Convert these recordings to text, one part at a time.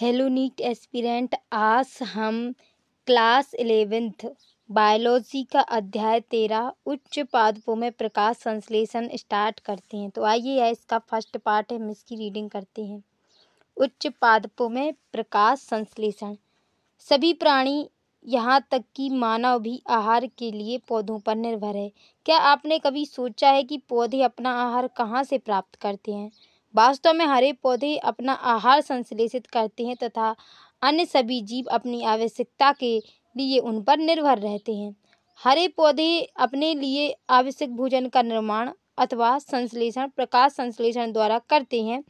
hello NEET aspirant आज हम class eleventh biology का अध्याय तेरह उच्च पादपों में प्रकाश संश्लेषण स्टार्ट करते हैं तो आइए यह इसका फर्स्ट पार्ट है हम इसकी रीडिंग करते हैं उच्च पादपों में प्रकाश संश्लेषण सभी प्राणी यहाँ तक कि मानव भी आहार के लिए पौधों पर निर्भर है क्या आपने कभी सोचा है कि पौधे अपना आहार कहाँ से प्राप्त करते हैं वास्तव में हरे पौधे अपना आहार संश्लेषित करते हैं तथा अन्य सभी जीव अपनी आवश्यकता के लिए उन पर निर्भर रहते हैं हरे पौधे अपने लिए आवश्यक भोजन का निर्माण अथवा संश्लेषण प्रकाश संश्लेषण द्वारा करते हैं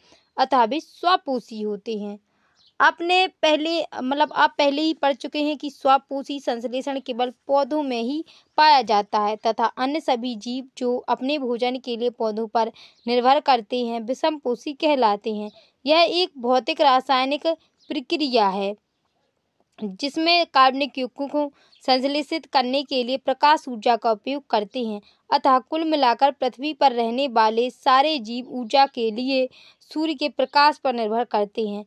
अतः भी स्वपोषी होते हैं आपने पहले मतलब आप पहले ही पढ़ चुके हैं कि स्वापोषी संश्लेषण केवल पौधों में ही पाया जाता है तथा अन्य सभी जीव जो अपने भोजन के लिए पौधों पर निर्भर करते हैं विषमपोषी कहलाते हैं यह एक भौतिक रासायनिक प्रक्रिया है जिसमें कार्बनिक युगों को संश्लेषित करने के लिए प्रकाश ऊर्जा का उपयोग करते हैं अतः कुल मिलाकर पृथ्वी पर रहने वाले सारे जीव ऊर्जा के लिए सूर्य के प्रकाश पर निर्भर करते हैं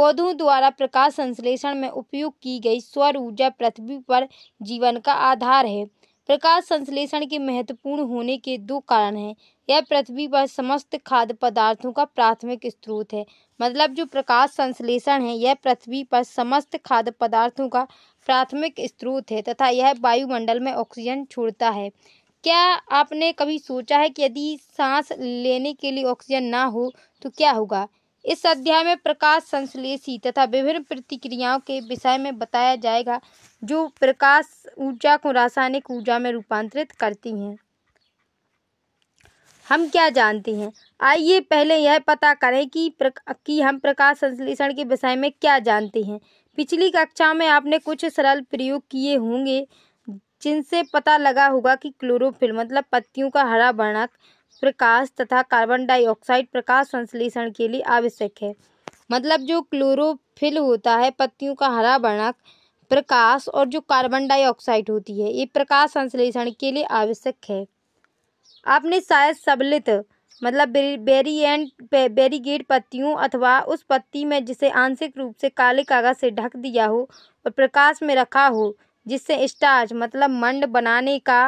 पौधों द्वारा प्रकाश संश्लेषण में उपयोग की गई सौर ऊर्जा पृथ्वी पर जीवन का आधार है प्रकाश संश्लेषण के महत्वपूर्ण होने के दो कारण हैं यह पृथ्वी पर समस्त खाद्य पदार्थों का प्राथमिक स्रोत है मतलब जो प्रकाश संश्लेषण है यह पृथ्वी पर समस्त खाद्य पदार्थों का प्राथमिक स्रोत है तथा यह वायुमंडल में ऑक्सीजन छोड़ता है क्या आपने कभी सोचा है कि यदि सांस लेने के लिए ऑक्सीजन ना हो तो क्या होगा इस अध्याय में प्रकाश संश्लेषी तथा विभिन्न प्रतिक्रियाओं के विषय में बताया जाएगा जो प्रकाश ऊर्जा को रासायनिक ऊर्जा में रूपांतरित करती हैं हम क्या जानते हैं आइए पहले यह पता करें कि प्रक, कि हम प्रकाश संश्लेषण के विषय में क्या जानते हैं पिछली कक्षा में आपने कुछ सरल प्रयोग किए होंगे जिनसे पता लगा होगा कि क्लोरोफिल मतलब पत्तियों का हरा वर्णक प्रकाश तथा कार्बन डाइऑक्साइड प्रकाश संश्लेषण के लिए आवश्यक है मतलब जो क्लोरोफिल होता है पत्तियों का हरा वर्णक प्रकाश और जो कार्बन डाइऑक्साइड होती है ये प्रकाश संश्लेषण के लिए आवश्यक है आपने शायद सबलित मतलब बेरी एंड बेरीगेट पत्तियों अथवा उस पत्ती में जिसे आंशिक रूप से काले कागज से ढक दिया हो और प्रकाश में रखा हो जिससे स्टार्च मतलब मंड बनाने का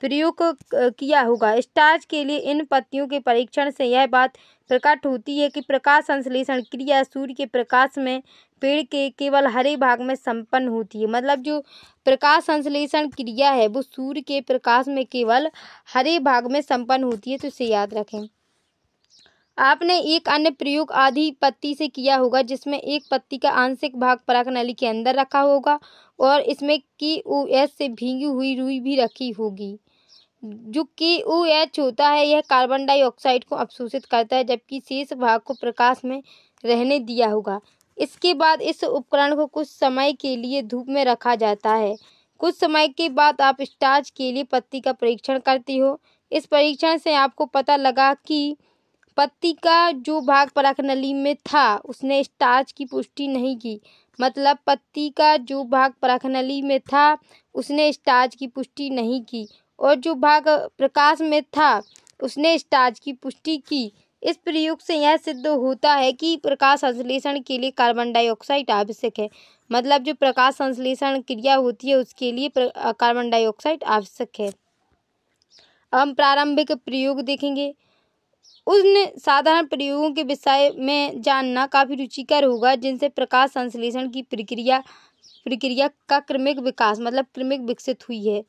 प्रयोग किया होगा स्टार्च के लिए इन पत्तियों के परीक्षण से यह बात प्रकट होती है कि प्रकाश संश्लेषण क्रिया सूर्य के प्रकाश में पेड़ के केवल हरे भाग में संपन्न होती है मतलब जो प्रकाश संश्लेषण क्रिया है वो सूर्य के प्रकाश में केवल हरे भाग में संपन्न होती है तो इसे याद रखें आपने एक अन्य प्रयोग आधी पत्ती से किया होगा जिसमें एक पत्ती का आंशिक भाग नली के अंदर रखा होगा और इसमें की ओ एस से भींगी हुई रुई भी रखी होगी जो कि ऊ एच होता है यह कार्बन डाइऑक्साइड को अवशोषित करता है जबकि शेष भाग को प्रकाश में रहने दिया होगा इसके बाद इस उपकरण को कुछ समय के लिए धूप में रखा जाता है कुछ समय के बाद आप स्टार्च के लिए पत्ती का परीक्षण करती हो इस परीक्षण से आपको पता लगा कि पत्ती का जो भाग पराख नली में था उसने स्टार्च की पुष्टि नहीं की मतलब पत्ती का जो भाग पराख नली में था उसने स्टार्च की पुष्टि नहीं की और जो भाग प्रकाश में था उसने स्टार्च की पुष्टि की इस प्रयोग से यह सिद्ध होता है कि प्रकाश संश्लेषण के लिए कार्बन डाइऑक्साइड आवश्यक है मतलब जो प्रकाश संश्लेषण क्रिया होती है उसके लिए कार्बन डाइऑक्साइड आवश्यक है हम प्रारंभिक प्रयोग देखेंगे उन साधारण प्रयोगों के विषय में जानना काफ़ी रुचिकर होगा जिनसे प्रकाश संश्लेषण की प्रक्रिया प्रक्रिया का क्रमिक विकास मतलब क्रमिक विकसित हुई है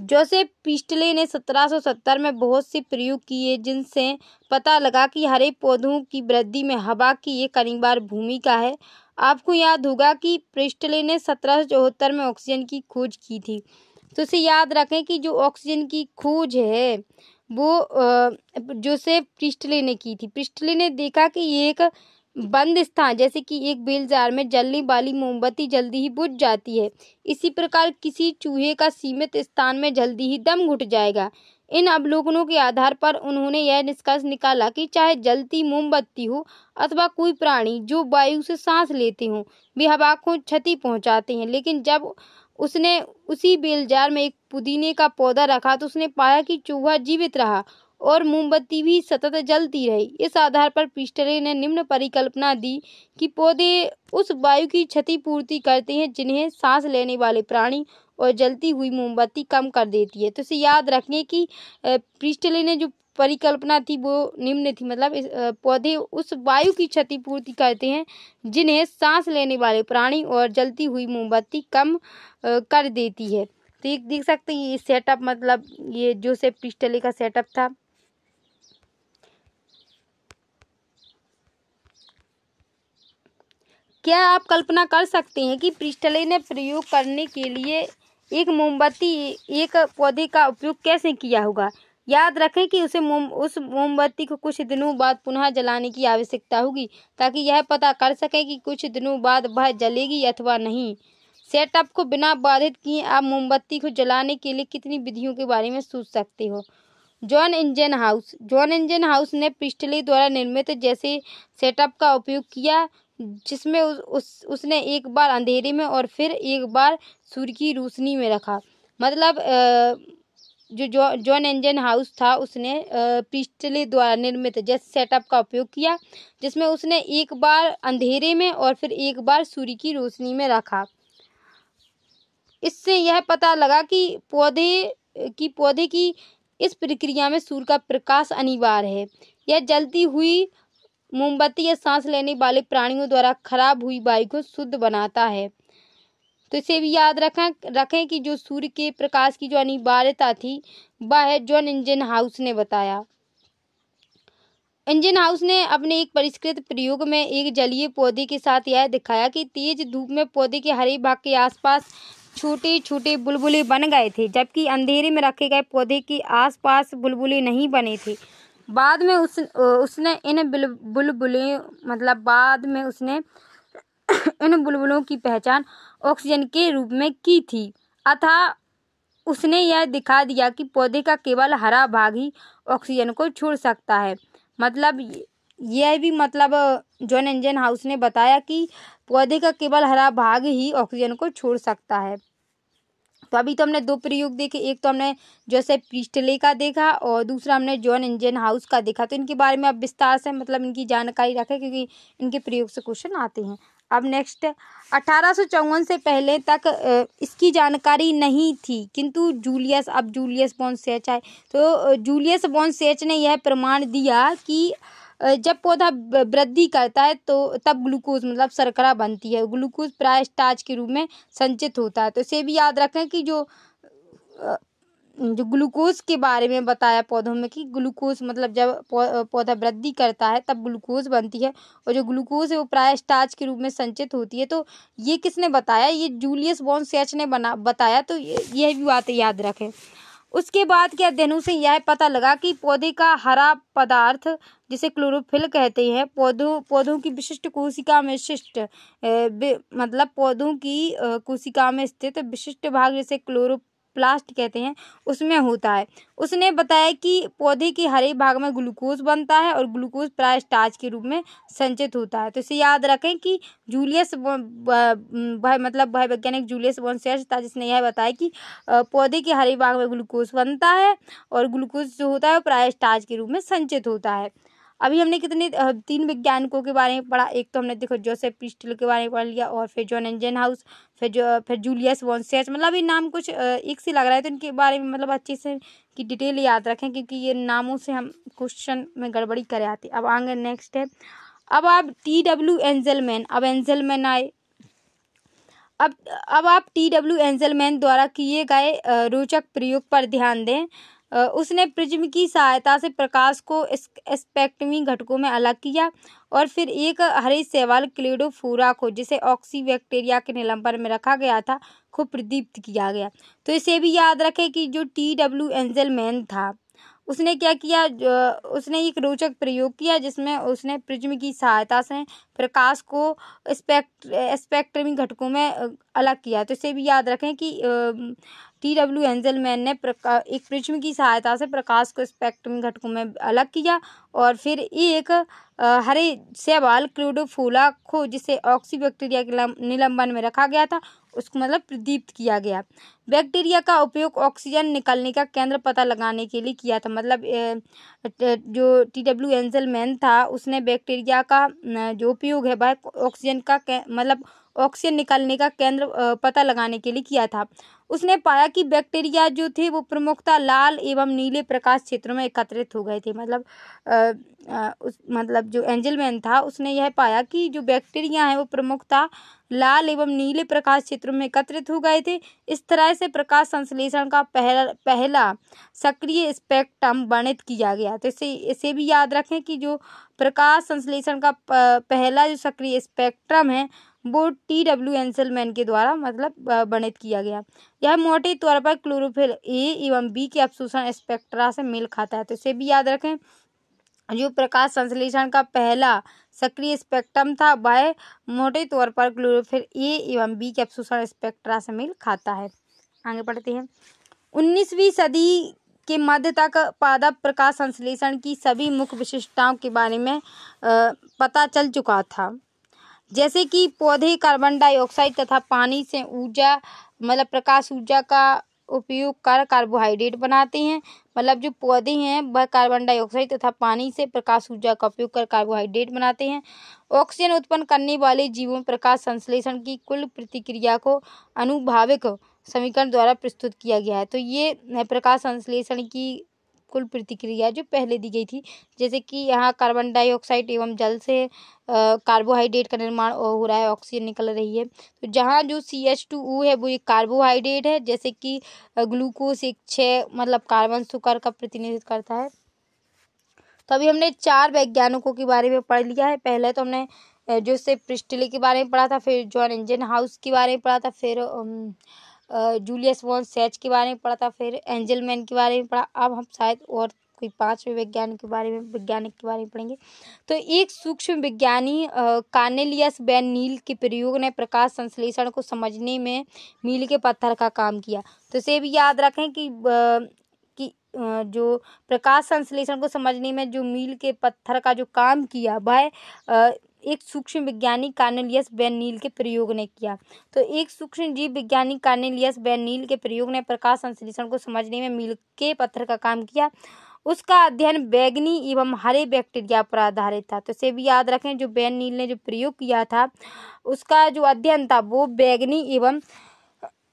जोसेफ पिस्टले ने 1770 में बहुत से प्रयोग किए जिनसे पता लगा कि हरे पौधों की वृद्धि में हवा की एक अनिवार्य भूमिका है आपको याद होगा कि पिस्टले ने सत्रह में ऑक्सीजन की खोज की थी तो इसे याद रखें कि जो ऑक्सीजन की खोज है वो जोसेफ पिस्टले ने की थी पिस्टले ने देखा कि एक बंद स्थान जैसे कि एक बेल जार में जलने वाली मोमबत्ती जल्दी ही बुझ जाती है इसी प्रकार किसी चूहे का सीमित स्थान में जल्दी ही दम घुट जाएगा इन अवलोकनों के आधार पर उन्होंने यह निष्कर्ष निकाला कि चाहे जलती मोमबत्ती हो अथवा कोई प्राणी जो वायु से सांस लेते हों वे हवा को क्षति पहुंचाते हैं लेकिन जब उसने उसी बेलजार में एक पुदीने का पौधा रखा तो उसने पाया कि चूहा जीवित रहा और मोमबत्ती भी सतत जलती रही इस आधार पर पिस्टले ने निम्न परिकल्पना दी कि पौधे उस वायु की क्षतिपूर्ति करते हैं जिन्हें सांस लेने वाले प्राणी और जलती हुई मोमबत्ती कम कर देती है तो इसे याद रखने की पिस्टले ने जो परिकल्पना थी वो निम्न थी मतलब इस पौधे उस वायु की क्षतिपूर्ति करते हैं जिन्हें सांस लेने वाले प्राणी और जलती हुई मोमबत्ती कम कर देती है तो एक देख सकते हैं ये सेटअप मतलब ये जो से पिस्टले का सेटअप था क्या आप कल्पना कर सकते हैं कि पृष्ठले ने प्रयोग करने के लिए एक मोमबत्ती एक पौधे का उपयोग कैसे किया होगा याद रखें कि उसे मोम उस मोमबत्ती को कुछ दिनों बाद पुनः जलाने की आवश्यकता होगी ताकि यह पता कर सकें कि कुछ दिनों बाद वह जलेगी अथवा नहीं सेटअप को बिना बाधित किए आप मोमबत्ती को जलाने के लिए कितनी विधियों के बारे में सोच सकते हो John Ingenhousz John Ingenhousz ने पिस्टली द्वारा निर्मित जैसे सेटअप का उपयोग किया जिसमें उस, उस उसने एक बार अंधेरे में और फिर एक बार सूर्य की रोशनी में रखा मतलब जो जॉन इंजन हाउस था उसने पिस्टले द्वारा निर्मित जैसे सेटअप का उपयोग किया जिसमें उसने एक बार अंधेरे में और फिर एक बार सूर्य की रोशनी में रखा इससे यह पता लगा कि पौधे की पौधे की इस प्रक्रिया में सूर्य का प्रकाश अनिवार्य है यह जलती हुई मोमबत्ती या सांस लेने वाले प्राणियों द्वारा खराब हुई वायु को शुद्ध बनाता है तो इसे भी याद रखें रखें कि जो सूर्य के प्रकाश की जो अनिवार्यता थी वह है जॉन इंजन हाउस ने बताया इंजन हाउस ने अपने एक परिष्कृत प्रयोग में एक जलीय पौधे के साथ यह दिखाया कि तेज धूप में पौधे के हरे भाग के आसपास छोटे छोटे बुलबुले बन गए थे जबकि अंधेरे में रखे गए पौधे के आसपास बुलबुले नहीं बने थे बाद में उस उसने इन बुलबुलों मतलब बाद में उसने इन बुलबुलों की पहचान ऑक्सीजन के रूप में की थी अतः उसने यह दिखा दिया कि पौधे का केवल हरा भाग ही ऑक्सीजन को छोड़ सकता है मतलब यह भी मतलब जॉन इंजन हाउस ने बताया कि पौधे का केवल हरा भाग ही ऑक्सीजन को छोड़ सकता है तो अभी तो हमने दो प्रयोग देखे एक तो हमने जैसे प्रिस्टले का देखा और दूसरा हमने जॉन इंजन हाउस का देखा तो इनके बारे में आप विस्तार से मतलब इनकी जानकारी रखें क्योंकि इनके प्रयोग से क्वेश्चन आते हैं अब नेक्स्ट अठारह से पहले तक इसकी जानकारी नहीं थी किंतु जूलियस अब जूलियस बॉन्स सेच आए तो जूलियस बॉन्स सेच ने यह प्रमाण दिया कि जब पौधा वृद्धि करता है तो तब ग्लूकोज मतलब शर्करा बनती है ग्लूकोज प्राय स्टार्च के रूप में संचित होता है तो इसे भी याद रखें कि जो जो ग्लूकोज के बारे में बताया पौधों में कि ग्लूकोज मतलब जब पौधा वृद्धि करता है तब ग्लूकोज बनती है और जो ग्लूकोज है वो प्राय स्टार्च के रूप में संचित होती है तो ये किसने बताया ये जूलियस बॉन्सैच ने बना बताया तो ये, भी बातें याद रखें उसके बाद के अध्ययनों से यह पता लगा कि पौधे का हरा पदार्थ जिसे क्लोरोफिल कहते हैं पौधों पौधों की विशिष्ट कोशिका में शिष्ट मतलब पौधों की कोशिका में स्थित विशिष्ट भाग जैसे क्लोरो प्लास्ट कहते हैं उसमें होता है उसने बताया कि पौधे के हरे भाग में ग्लूकोज बनता है और ग्लूकोज प्राय स्टार्च के रूप में संचित होता है तो इसे याद रखें कि जूलियस मतलब वैज्ञानिक जूलियस वॉन्सियस था जिसने यह बताया कि पौधे के हरे भाग में ग्लूकोज बनता है और ग्लूकोज जो होता है प्राय स्टार्च के रूप में संचित होता है अभी हमने कितने तीन वैज्ञानिकों के बारे में पढ़ा एक तो हमने देखो जोसेफ पिस्टल के बारे में पढ़ लिया और फिर जॉन एंजन हाउस फिर जो फिर जूलियस वॉन्सियस मतलब ये नाम कुछ एक से लग रहा है तो इनके बारे में मतलब अच्छे से की डिटेल याद रखें क्योंकि ये नामों से हम क्वेश्चन में गड़बड़ी करे आते अब आगे नेक्स्ट है अब आप टी डब्ल्यू एंजलमैन अब एंजलमैन आए अब अब आप टी डब्ल्यू एंजलमैन द्वारा किए गए रोचक प्रयोग पर ध्यान दें उसने प्रिज्म की सहायता से प्रकाश को स्पेक्ट्रमी घटकों में अलग किया और फिर एक हरे सेवाल क्लेडोफूरा को जिसे ऑक्सी बैक्टीरिया के निलंबन में रखा गया था को प्रदीप्त किया गया तो इसे भी याद रखें कि जो टी डब्ल्यू एंजल मैन था उसने क्या किया उसने एक रोचक प्रयोग किया जिसमें उसने प्रिज्म की सहायता से प्रकाश को स्पेक्ट स्पेक्ट्रमी घटकों में अलग किया तो इसे भी याद रखें कि टी डब्ल्यू एंजलमैन ने एक प्रिज्म की सहायता से प्रकाश को स्पेक्ट्रम घटकों में अलग किया और फिर एक हरे सेवाल फूला खो जिसे ऑक्सी बैक्टीरिया के निलंबन में रखा गया था उसको मतलब प्रदीप्त किया गया बैक्टीरिया का उपयोग ऑक्सीजन निकलने का केंद्र पता लगाने के लिए किया था मतलब जो टी डब्ल्यू मैन था उसने बैक्टीरिया का जो उपयोग है वह ऑक्सीजन का मतलब ऑक्सीजन निकालने का केंद्र पता लगाने के लिए किया था उसने पाया कि बैक्टीरिया जो थे वो प्रमुखता लाल एवं नीले प्रकाश क्षेत्रों में एकत्रित हो गए थे मतलब आ, आ, उस मतलब जो एंजलमैन था उसने यह पाया कि जो बैक्टीरिया हैं वो प्रमुखता लाल एवं नीले प्रकाश क्षेत्रों में एकत्रित हो गए थे इस तरह से प्रकाश संश्लेषण का पहला पहला सक्रिय स्पेक्ट्रम वर्णित किया गया तो इसे इसे भी याद रखें कि जो प्रकाश संश्लेषण का पहला जो सक्रिय स्पेक्ट्रम है वो टी डब्ल्यू एंसलमैन के द्वारा मतलब वर्णित किया गया यह मोटे तौर पर क्लोरोफिल ए एवं बी के अवशोषण स्पेक्ट्रा से मेल खाता है तो इसे भी याद रखें जो प्रकाश संश्लेषण का पहला सक्रिय स्पेक्ट्रम था वह मोटे तौर पर क्लोरोफिल ए एवं बी के अवशोषण स्पेक्ट्रा से मेल खाता है आगे बढ़ते हैं उन्नीसवीं सदी के मध्य तक पादप प्रकाश संश्लेषण की सभी मुख्य विशेषताओं के बारे में पता चल चुका था जैसे कि पौधे कार्बन डाइऑक्साइड तथा पानी से ऊर्जा मतलब प्रकाश ऊर्जा का उपयोग कर कार्बोहाइड्रेट बनाते हैं मतलब जो पौधे हैं वह कार्बन डाइऑक्साइड तथा पानी से प्रकाश ऊर्जा का उपयोग कर कार्बोहाइड्रेट बनाते हैं ऑक्सीजन उत्पन्न करने वाले जीवों में प्रकाश संश्लेषण की कुल प्रतिक्रिया को अनुभाविक समीकरण द्वारा प्रस्तुत किया गया है तो ये प्रकाश संश्लेषण की कुल प्रतिक्रिया जो पहले दी गई थी जैसे कि यहाँ कार्बन डाइऑक्साइड एवं जल से कार्बोहाइड्रेट का निर्माण हो रहा है ऑक्सीजन निकल रही है तो जहाँ जो सी एच टू ओ है वो एक कार्बोहाइड्रेट है जैसे कि ग्लूकोज एक छः मतलब कार्बन सुकर का प्रतिनिधित्व करता है तो अभी हमने चार वैज्ञानिकों के बारे में पढ़ लिया है पहले तो हमने जो से प्रिस्टली के बारे में पढ़ा था फिर जॉन इंजन हाउस के बारे में पढ़ा था फिर जूलियस वॉन सेच के बारे में पढ़ा था फिर एंजल मैन के बारे में पढ़ा अब हम शायद और कोई पांचवें वैज्ञानिक के बारे में वैज्ञानिक के बारे में पढ़ेंगे तो एक सूक्ष्म विज्ञानी कार्नेलियस बैन नील के प्रयोग ने प्रकाश संश्लेषण को समझने में मील के पत्थर का काम किया तो इसे भी याद रखें कि कि जो प्रकाश संश्लेषण को समझने में जो मील के पत्थर का जो काम किया वह एक सूक्ष्म विज्ञानी कार्नेलियस बेनील के प्रयोग ने किया तो एक सूक्ष्म जीव विज्ञानी कार्नेलियस बेनील के प्रयोग ने प्रकाश संश्लेषण को समझने में मील के पत्थर का काम किया उसका अध्ययन बैगनी एवं हरे बैक्टीरिया पर आधारित था तो इसे भी याद रखें जो बैन नील ने जो प्रयोग किया था उसका जो अध्ययन था वो बैगनी एवं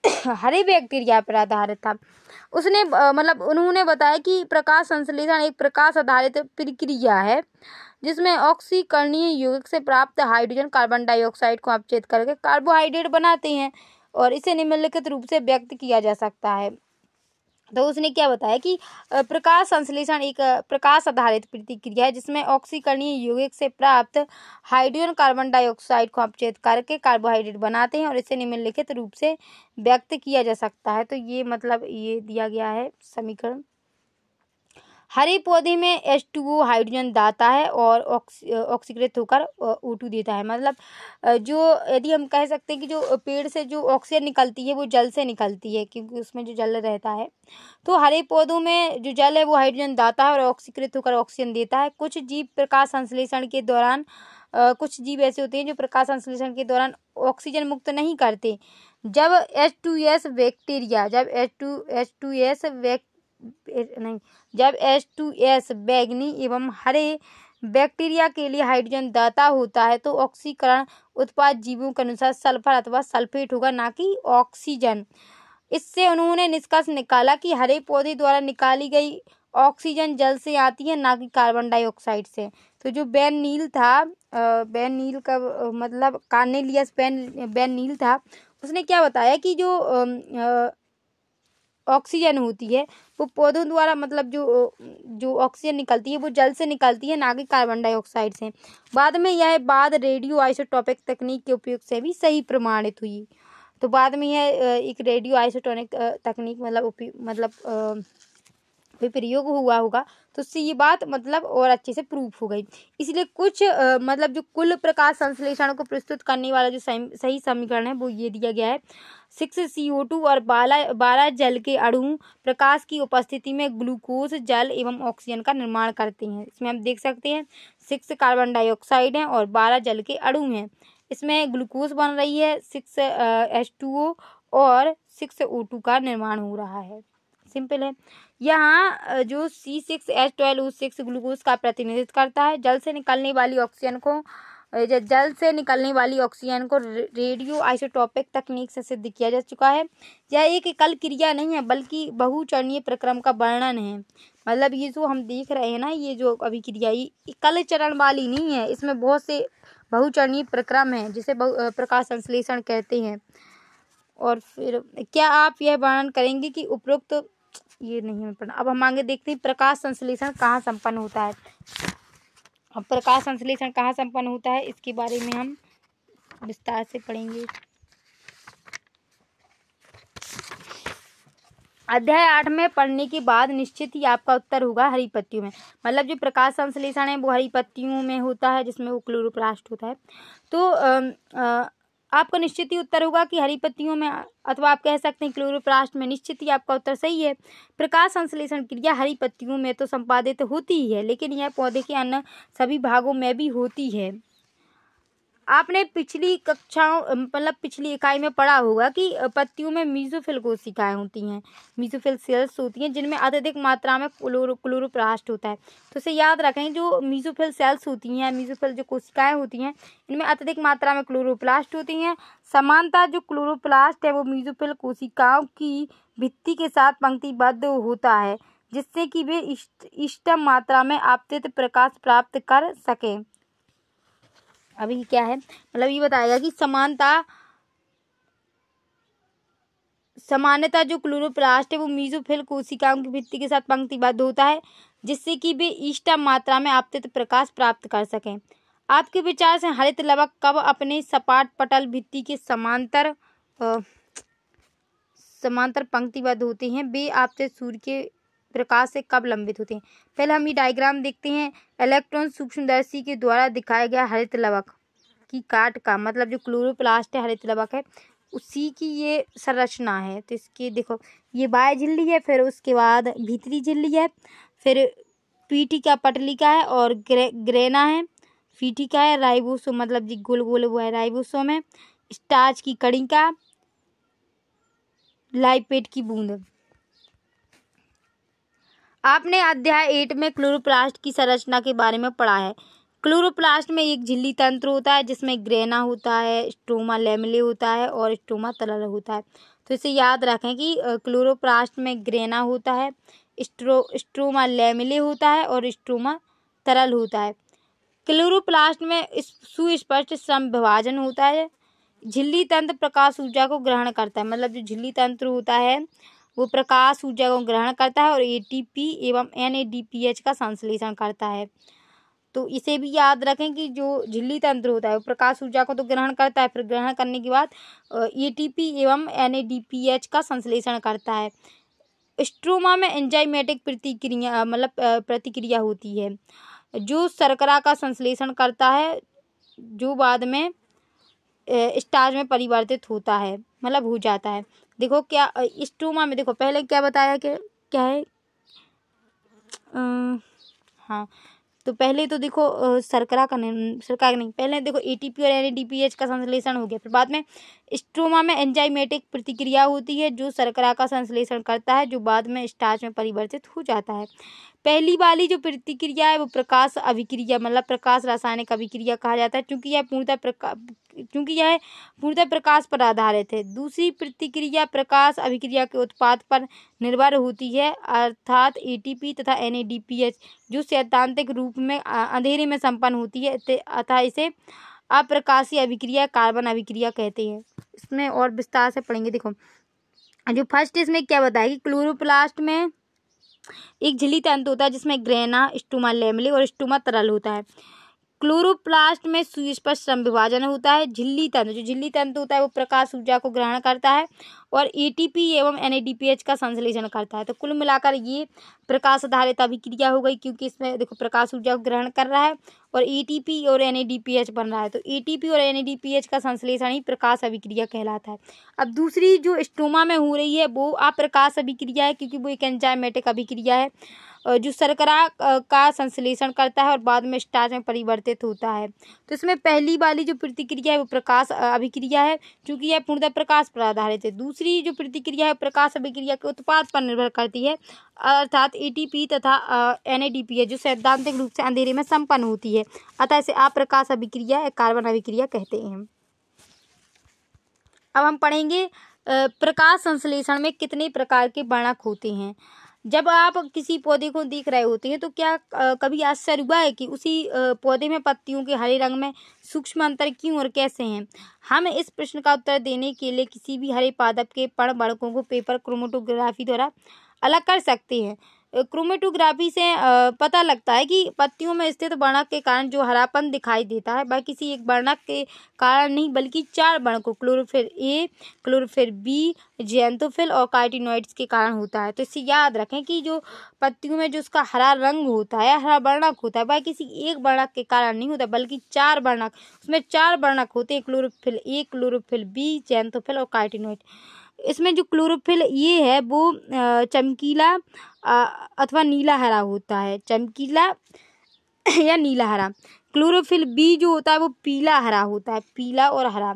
हरे बैक्टीरिया पर आधारित था उसने मतलब उन्होंने बताया कि प्रकाश संश्लेषण एक प्रकाश आधारित प्रक्रिया है जिसमें ऑक्सीकरणीय यौगिक से प्राप्त हाइड्रोजन कार्बन डाइऑक्साइड को अपचेत करके कार्बोहाइड्रेट बनाते हैं और इसे निम्नलिखित रूप से व्यक्त किया जा सकता है तो उसने क्या बताया कि प्रकाश संश्लेषण एक प्रकाश आधारित प्रतिक्रिया है जिसमें ऑक्सीकरणीय यौगिक से प्राप्त हाइड्रोजन कार्बन डाइऑक्साइड को अपचेत करके कार्बोहाइड्रेट बनाते हैं और इसे निम्नलिखित रूप से व्यक्त किया जा सकता है तो ये मतलब ये दिया गया है समीकरण हरे पौधे में एच टू ओ हाइड्रोजन दाता है और ऑक्सीकृत होकर ओ टू देता है मतलब जो यदि हम कह सकते हैं कि जो पेड़ से जो ऑक्सीजन निकलती है वो जल से निकलती है क्योंकि उसमें जो जल रहता है तो हरे पौधों में जो जल है वो हाइड्रोजन दाता है और ऑक्सीकृत होकर ऑक्सीजन देता है कुछ जीव प्रकाश संश्लेषण के दौरान कुछ जीव ऐसे होते हैं जो प्रकाश संश्लेषण के दौरान ऑक्सीजन मुक्त नहीं करते जब एच टू एस बैक्टीरिया जब H two H two S बैक् नहीं जब एस टू एस बैगनी एवं हरे बैक्टीरिया के लिए हाइड्रोजन दाता होता है तो ऑक्सीकरण उत्पाद जीवों के अनुसार सल्फर अथवा सल्फेट होगा ना कि ऑक्सीजन इससे उन्होंने निष्कर्ष निकाला कि हरे पौधे द्वारा निकाली गई ऑक्सीजन जल से आती है ना कि कार्बन डाइऑक्साइड से तो जो बैन नील था बैन नील का मतलब कार्नेलियस बैन बैन नील था उसने क्या बताया कि जो ऑक्सीजन होती है वो पौधों द्वारा मतलब जो जो ऑक्सीजन निकलती है वो जल से निकलती है ना कि कार्बन डाइऑक्साइड से बाद में यह बाद रेडियो आइसोटॉपिक तकनीक के उपयोग से भी सही प्रमाणित हुई तो बाद में यह एक रेडियो आइसोटोनिक तकनीक मतलब मतलब मतलब भी प्रयोग हुआ होगा तो उससे ये बात मतलब और अच्छे से प्रूफ हो गई इसलिए कुछ आ, मतलब जो कुल प्रकाश संश्लेषण को प्रस्तुत करने वाला जो सही समीकरण है वो ये दिया गया है सिक्स सी ओ टू और बारह बारह जल के अणु प्रकाश की उपस्थिति में ग्लूकोज जल एवं ऑक्सीजन का निर्माण करते हैं इसमें हम देख सकते हैं सिक्स कार्बन डाइऑक्साइड है और बारह जल के अणु हैं इसमें ग्लूकोज बन रही है सिक्स एच टू ओ और सिक्स ओ टू का निर्माण हो रहा है सिंपल है यहाँ जो C six H twelve six glucose का प्रतिनिधित्व करता है जल से निकलने वाली ऑक्सीजन को जल से निकलने वाली ऑक्सीजन को रेडियो आइसोटॉपिक तकनीक से सिद्ध किया जा चुका है यह एक एकल क्रिया नहीं है बल्कि बहुचरणीय प्रक्रम का वर्णन है मतलब ये जो हम देख रहे हैं ना ये जो अभी क्रिया ये एकल चरण वाली नहीं है इसमें बहुत से बहुचरणीय प्रक्रम है जिसे प्रकाश संश्लेषण कहते हैं और फिर क्या आप यह वर्णन करेंगे कि उपरोक्त ये नहीं हमें पढ़ना अब हम आगे देखते हैं प्रकाश संश्लेषण कहाँ संपन्न होता है अब प्रकाश संश्लेषण कहाँ संपन्न होता है इसके बारे में हम विस्तार से पढ़ेंगे अध्याय आठ में पढ़ने के बाद निश्चित ही आपका उत्तर होगा हरी पत्तियों में मतलब जो प्रकाश संश्लेषण है वो हरी पत्तियों में होता है जिसमें वो क्लोरोप्लास्ट होता है तो आ, आ, आपका निश्चित ही उत्तर होगा कि हरी पत्तियों में अथवा आप कह सकते हैं क्लोरोप्लास्ट में निश्चित ही आपका उत्तर सही है प्रकाश संश्लेषण क्रिया हरी पत्तियों में तो संपादित होती ही है लेकिन यह पौधे के अन्य सभी भागों में भी होती है आपने पिछली कक्षाओं मतलब पिछली इकाई में पढ़ा होगा कि पत्तियों में मीजोफिल कोशिकाएं होती हैं मीजोफिल सेल्स होती हैं जिनमें अत्यधिक मात्रा में क्लोरो क्लोरोप्लास्ट होता है तो इसे याद रखें जो मीजोफिल सेल्स होती हैं मीजोफिल जो कोशिकाएं होती हैं इनमें अत्यधिक मात्रा में क्लोरोप्लास्ट होती हैं समानता जो क्लोरोप्लास्ट है वो मीजोफिल कोशिकाओं की भित्ति के साथ पंक्तिबद्ध होता है जिससे कि वे इष्ट इष्टम मात्रा में आपतित प्रकाश प्राप्त कर सकें अभी क्या है मतलब ये बताएगा कि समानता समानता जो क्लोरोप्लास्ट है वो मीजोफिल कोशिकाओं की भित्ति के साथ पंक्तिबद्ध होता है जिससे कि वे इष्टा मात्रा में आपतित प्रकाश प्राप्त कर सकें आपके विचार से हरित लवक कब अपने सपाट पटल भित्ति के समांतर आ, समांतर पंक्तिबद्ध होते हैं वे आपतित सूर्य के प्रकाश से कब लंबित होते हैं पहले हम ये डायग्राम देखते हैं इलेक्ट्रॉन सूक्ष्मदर्शी के द्वारा दिखाया गया हरित लवक की काट का मतलब जो क्लोरोप्लास्ट है हरित लवक है उसी की ये संरचना है तो इसके देखो ये बाय झिल्ली है फिर उसके बाद भीतरी झिल्ली है फिर पीटी का पटली का है और ग्रे ग्रेना है फीटी का है राइबोसोम मतलब जी गोल गोल वो है राइबोसोम है स्टार्च की कड़ी का लाइपेट की बूंद आपने अध्याय एट में क्लोरोप्लास्ट की संरचना के बारे में पढ़ा है क्लोरोप्लास्ट में एक झिल्ली तंत्र होता है जिसमें ग्रेना होता है स्टोमा लेमले होता है और स्टोमा तरल होता है तो इसे याद रखें कि क्लोरोप्लास्ट में ग्रेना होता है स्ट्रो स्ट्रोमा लेमिले होता है और स्ट्रोमा तरल होता है क्लोरोप्लास्ट में सुस्पष्ट श्रम विभाजन होता है झिल्ली तंत्र प्रकाश ऊर्जा को ग्रहण करता है मतलब जो झिल्ली तंत्र होता है वो प्रकाश ऊर्जा को ग्रहण करता है और एटीपी एवं एनएडीपीएच का संश्लेषण करता है तो इसे भी याद रखें कि जो झिल्ली तंत्र होता है वो प्रकाश ऊर्जा को तो ग्रहण करता है फिर ग्रहण करने के बाद एटीपी एवं एनएडीपीएच का संश्लेषण करता है स्ट्रोमा में एंजाइमेटिक प्रतिक्रिया मतलब प्रतिक्रिया होती है जो शर्करा का संश्लेषण करता है जो बाद में स्टार्च में परिवर्तित होता है मतलब हो जाता है देखो क्या स्टोमा में देखो पहले क्या बताया कि क्या है आ, हाँ तो पहले तो देखो सरकरा का नहीं सरकार नहीं पहले देखो एटीपी और एनएडीपीएच का संश्लेषण हो गया फिर बाद में स्ट्रोमा में एंजाइमेटिक प्रतिक्रिया होती है जो सरकरा का संश्लेषण करता है जो बाद में स्टार्च में परिवर्तित हो जाता है पहली वाली जो प्रतिक्रिया है वो प्रकाश अभिक्रिया मतलब प्रकाश रासायनिक अभिक्रिया कहा जाता है क्योंकि यह पूर्णतः प्रकाश क्योंकि यह पूर्णतः प्रकाश पर आधारित है दूसरी प्रतिक्रिया प्रकाश अभिक्रिया के उत्पाद पर निर्भर होती है अर्थात ए तथा एन जो सैद्धांतिक रूप में अंधेरे में संपन्न होती है अतः इसे अप्रकाशीय अभिक्रिया कार्बन अभिक्रिया कहते हैं इसमें और विस्तार से पढ़ेंगे देखो जो फर्स्ट इसमें क्या बताया कि क्लोरोप्लास्ट में एक झिल्ली तंत्र होता है जिसमें ग्रेना स्टूमा लेमली और स्टूमा तरल होता है क्लोरोप्लास्ट में सुस्पष्ट संविभाजन होता है झिल्ली तंत्र जो झिल्ली तंत्र होता है वो प्रकाश ऊर्जा को ग्रहण करता है और एटीपी एवं एनएडीपीएच का संश्लेषण करता है तो कुल मिलाकर ये प्रकाश आधारित अभिक्रिया हो गई क्योंकि इसमें देखो प्रकाश ऊर्जा को ग्रहण कर रहा है और एटीपी और एनएडीपीएच बन रहा है तो एटीपी और एनएडीपीएच का संश्लेषण ही प्रकाश अभिक्रिया कहलाता है अब दूसरी जो स्टोमा में हो रही है वो अप्रकाश अभिक्रिया है क्योंकि वो एक एंजाइमेटिक अभिक्रिया है जो सरकरा का संश्लेषण करता है और बाद में स्टार्च में परिवर्तित होता है तो इसमें पहली वाली जो प्रतिक्रिया है वो प्रकाश अभिक्रिया है क्योंकि यह पूर्णतः प्रकाश पर आधारित है दूसरी जो प्रतिक्रिया है प्रकाश अभिक्रिया के उत्पाद पर निर्भर करती है अर्थात ए तथा एन है जो सैद्धांतिक रूप से अंधेरे में संपन्न होती है अतः इसे आप प्रकाश अभिक्रिया या कार्बन अभिक्रिया कहते हैं अब हम पढ़ेंगे प्रकाश संश्लेषण में कितने प्रकार के वर्णक होते हैं जब आप किसी पौधे को देख रहे होते हैं तो क्या कभी आश्चर्य हुआ है कि उसी पौधे में पत्तियों के हरे रंग में सूक्ष्म अंतर क्यों और कैसे हैं हम इस प्रश्न का उत्तर देने के लिए किसी भी हरे पादप के पड़ बड़कों को पेपर क्रोमोटोग्राफी द्वारा अलग कर सकते हैं क्रोमेटोग्राफी से पता लगता है कि पत्तियों में स्थित वर्णक के कारण जो हरापन दिखाई देता है वह किसी एक वर्णक के कारण नहीं बल्कि चार वर्णकों chlorophyll A chlorophyll B xanthophyll और कार्टिनोइड्स के कारण होता है तो इससे याद रखें कि जो पत्तियों में जो उसका हरा रंग होता है हरा वर्णक होता है वह किसी एक वर्णक के कारण नहीं होता बल्कि चार वर्णक उसमें चार वर्णक होते हैं chlorophyll A chlorophyll B xanthophyll और कार्टिनोइड इसमें जो क्लोरोफिल ये है वो चमकीला अथवा नीला हरा होता है चमकीला या नीला हरा क्लोरोफिल बी जो होता है वो पीला हरा होता है पीला और हरा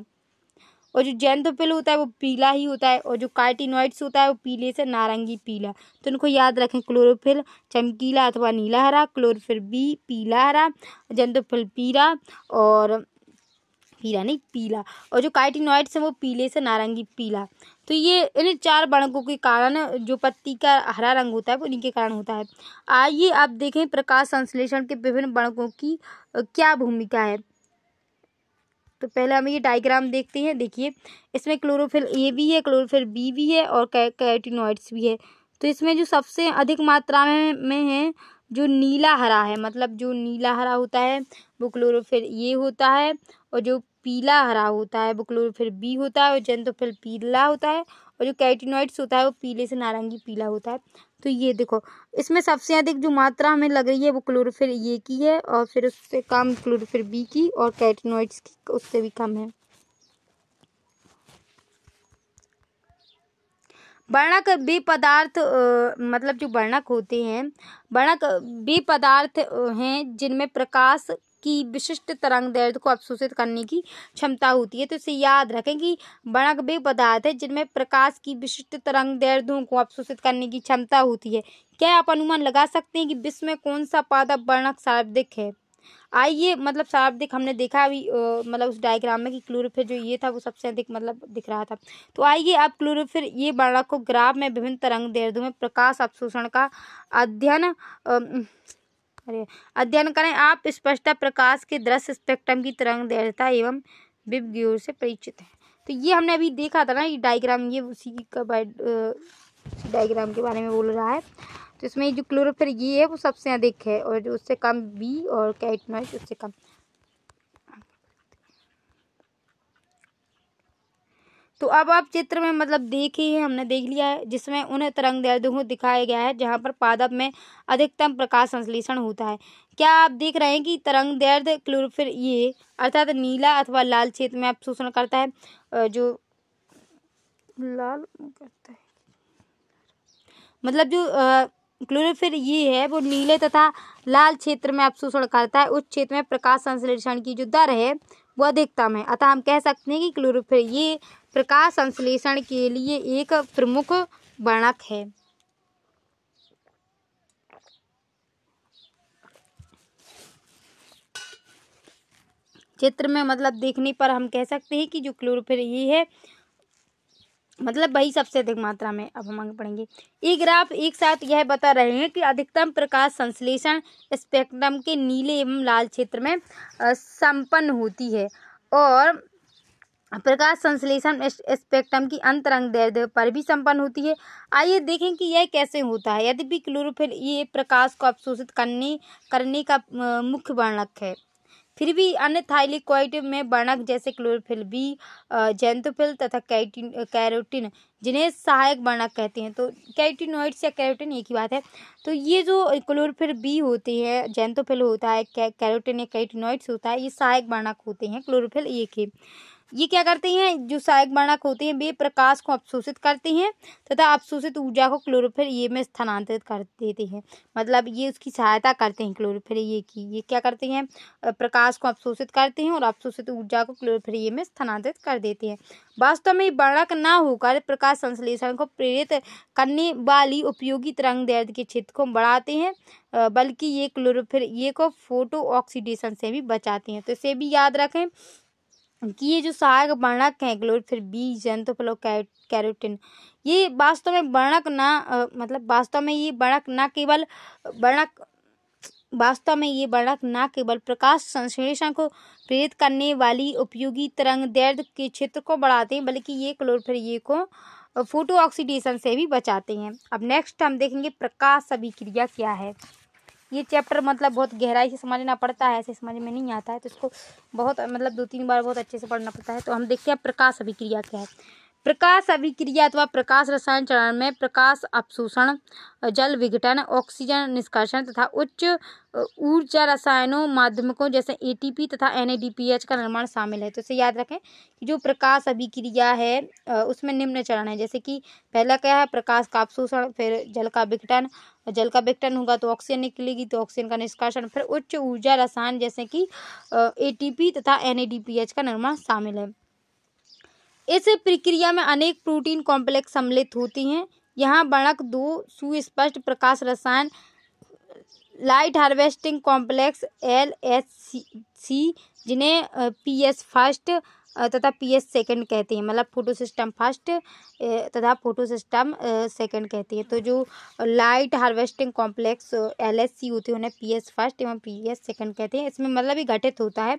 और जो जैंथोफिल होता है वो पीला ही होता है और जो कार्टिनोइड्स होता है वो पीले से नारंगी पीला तो इनको याद रखें क्लोरोफिल चमकीला अथवा नीला हरा क्लोरोफिल बी पीला हरा जैंथोफिल पीला और पीला नहीं पीला और जो कार्टिनॉइड्स हैं वो पीले से नारंगी पीला तो ये इन चार बणकों के कारण जो पत्ती का हरा रंग होता है वो इनके कारण होता है आइए आप देखें प्रकाश संश्लेषण के विभिन्न बणकों की क्या भूमिका है तो पहले हम ये डायग्राम देखते हैं देखिए इसमें क्लोरोफिल ए भी है क्लोरोफिल बी भी है और कैटिनोइड्स भी है तो इसमें जो सबसे अधिक मात्रा में में है जो नीला हरा है मतलब जो नीला हरा होता है वो क्लोरोफिल ए होता है और जो पीला हरा होता है वो क्लोरोफिल बी होता है और जेंथोफिल पीला होता है और जो कैटिनोइड्स होता है वो पीले से नारंगी पीला होता है तो ये देखो इसमें सबसे अधिक जो मात्रा हमें लग रही है वो क्लोरोफिल ए की है और फिर उससे कम क्लोरोफिल बी की और कैटिनोइड्स की उससे भी कम है वर्णक भी पदार्थ मतलब जो वर्णक होते हैं वर्णक भी पदार्थ हैं जिनमें प्रकाश की विशिष्ट तरंग दैर्ध्य को अवशोषित करने की क्षमता होती है तो इसे याद रखें कि वर्णक वे पदार्थ है जिनमें प्रकाश की विशिष्ट तरंग दैर्ध्यों को अवशोषित करने की क्षमता होती है क्या आप अनुमान लगा सकते हैं कि विश्व में कौन सा पादप वर्णक सर्वाधिक है आइए मतलब सर्वाधिक हमने देखा अभी मतलब उस डायग्राम में कि क्लोरोफिर जो ये था वो सबसे अधिक मतलब दिख रहा था तो आइए आप क्लोरोफिर ये बाड़ा को ग्राफ में विभिन्न तरंग दर्दों में प्रकाश अवशोषण का अध्ययन अरे अध्ययन करें आप स्पष्टता प्रकाश के दृश्य स्पेक्ट्रम की तरंग दैर्ध्यता एवं विभ्योर से परिचित हैं तो ये हमने अभी देखा था ना ये डायग्राम ये उसी का डायग्राम के बारे में बोल रहा है तो इसमें जो क्लोरोफिल ये है वो सबसे अधिक है और जो उससे कम बी और कैटनॉइड उससे कम तो अब आप चित्र में मतलब देख ही हमने देख लिया है जिसमें उन्हें तरंग को दिखाया गया है जहां पर पादप में अधिकतम प्रकाश संश्लेषण होता है क्या आप देख रहे हैं कि तरंग दर्द क्लोरोफिल ये अर्थात नीला अथवा लाल क्षेत्र में अवशोषण करता है जो लाल करता है मतलब जो आ, क्लोरोफिल ये है वो नीले तथा लाल क्षेत्र में अवशोषण करता है उस क्षेत्र में प्रकाश संश्लेषण की जो दर है वो अधिकतम है अतः हम कह सकते हैं कि क्लोरोफिल ये प्रकाश संश्लेषण के लिए एक प्रमुख वर्णक है चित्र में मतलब देखने पर हम कह सकते हैं कि जो क्लोरोफिल ये है मतलब वही सबसे अधिक मात्रा में अब हम आगे पढ़ेंगे ये ग्राफ एक साथ यह बता रहे हैं कि अधिकतम प्रकाश संश्लेषण स्पेक्ट्रम के नीले एवं लाल क्षेत्र में संपन्न होती है और प्रकाश संश्लेषण स्पेक्ट्रम की अंतरंग दैर्ध्य पर भी संपन्न होती है आइए देखें कि यह कैसे होता है यदि भी क्लोरोफिल ये प्रकाश को अवशोषित करने करने का मुख्य वर्णक है फिर भी अन्य थाइलिकॉइड में बणक जैसे क्लोरोफिल बी जेंथोफिल तथा कैटिन कैरोटिन जिन्हें सहायक बणक कहते हैं तो कैटिनोइड्स या कैरोटिन एक ही बात है तो ये जो क्लोरोफिल बी होते हैं जेंथोफिल होता है कैरोटिन या कैटिनोइड्स होता है ये सहायक बणक होते हैं क्लोरोफिल एक ही ये क्या करते हैं जो सहायक वर्णक होते हैं वे प्रकाश को अवशोषित करते हैं तथा अवशोषित ऊर्जा को क्लोरोफिल ये में स्थानांतरित कर देते हैं मतलब ये उसकी सहायता करते हैं क्लोरोफिल ये की ये क्या करते हैं प्रकाश को अवशोषित करते हैं और अवशोषित ऊर्जा को क्लोरोफिल ये में स्थानांतरित कर देते हैं वास्तव में वर्णक न होकर प्रकाश संश्लेषण को प्रेरित करने वाली उपयोगी तरंग दर्द के क्षेत्र को बढ़ाते हैं बल्कि ये क्लोरोफिल ये को फोटो ऑक्सीडेशन से भी बचाते हैं तो इसे भी याद रखें कि ये जो सहायक वर्णक हैं क्लोरोफिल बी जेंथोफ्लो कैरोटिन ये वास्तव में वर्णक ना मतलब वास्तव में ये वर्णक ना केवल वर्णक वास्तव में ये वर्णक न केवल प्रकाश संश्लेषण को प्रेरित करने वाली उपयोगी तरंग दर्द के क्षेत्र को बढ़ाते हैं बल्कि ये क्लोरोफिल ये को फोटो ऑक्सीडेशन से भी बचाते हैं अब नेक्स्ट हम देखेंगे प्रकाश अभिक्रिया क्या है ये चैप्टर मतलब बहुत गहराई से समझना पड़ता है ऐसे समझ में नहीं आता है तो इसको बहुत मतलब दो तीन बार बहुत अच्छे से पढ़ना पड़ता है तो हम देखते हैं प्रकाश अभिक्रिया क्या है प्रकाश अभिक्रिया अथवा प्रकाश रसायन चरण में प्रकाश अपशोषण जल विघटन ऑक्सीजन निष्कासन तथा उच्च ऊर्जा रसायनों माध्यमिकों जैसे एटीपी तथा एनएडीपीएच का निर्माण शामिल है तो इसे याद रखें कि जो प्रकाश अभिक्रिया है उसमें निम्न चरण है जैसे कि पहला क्या है प्रकाश का अपशोषण फिर जल का विघटन जल का विघटन होगा तो ऑक्सीजन निकलेगी तो ऑक्सीजन का निष्कासन फिर उच्च ऊर्जा रसायन जैसे कि ए तथा एन का निर्माण शामिल है इस प्रक्रिया में अनेक प्रोटीन कॉम्प्लेक्स सम्मिलित होती हैं यहाँ बणक दो सुस्पष्ट प्रकाश रसायन light harvesting complex L S C जिन्हें पी एस फर्स्ट तथा पी एस सेकेंड कहती है मतलब फोटो सिस्टम फर्स्ट तथा फोटो सिस्टम सेकेंड कहती है तो जो light harvesting complex L S C होते हैं उन्हें पी एस फर्स्ट एवं पी एस सेकेंड कहते हैं इसमें मतलब ही घटित होता है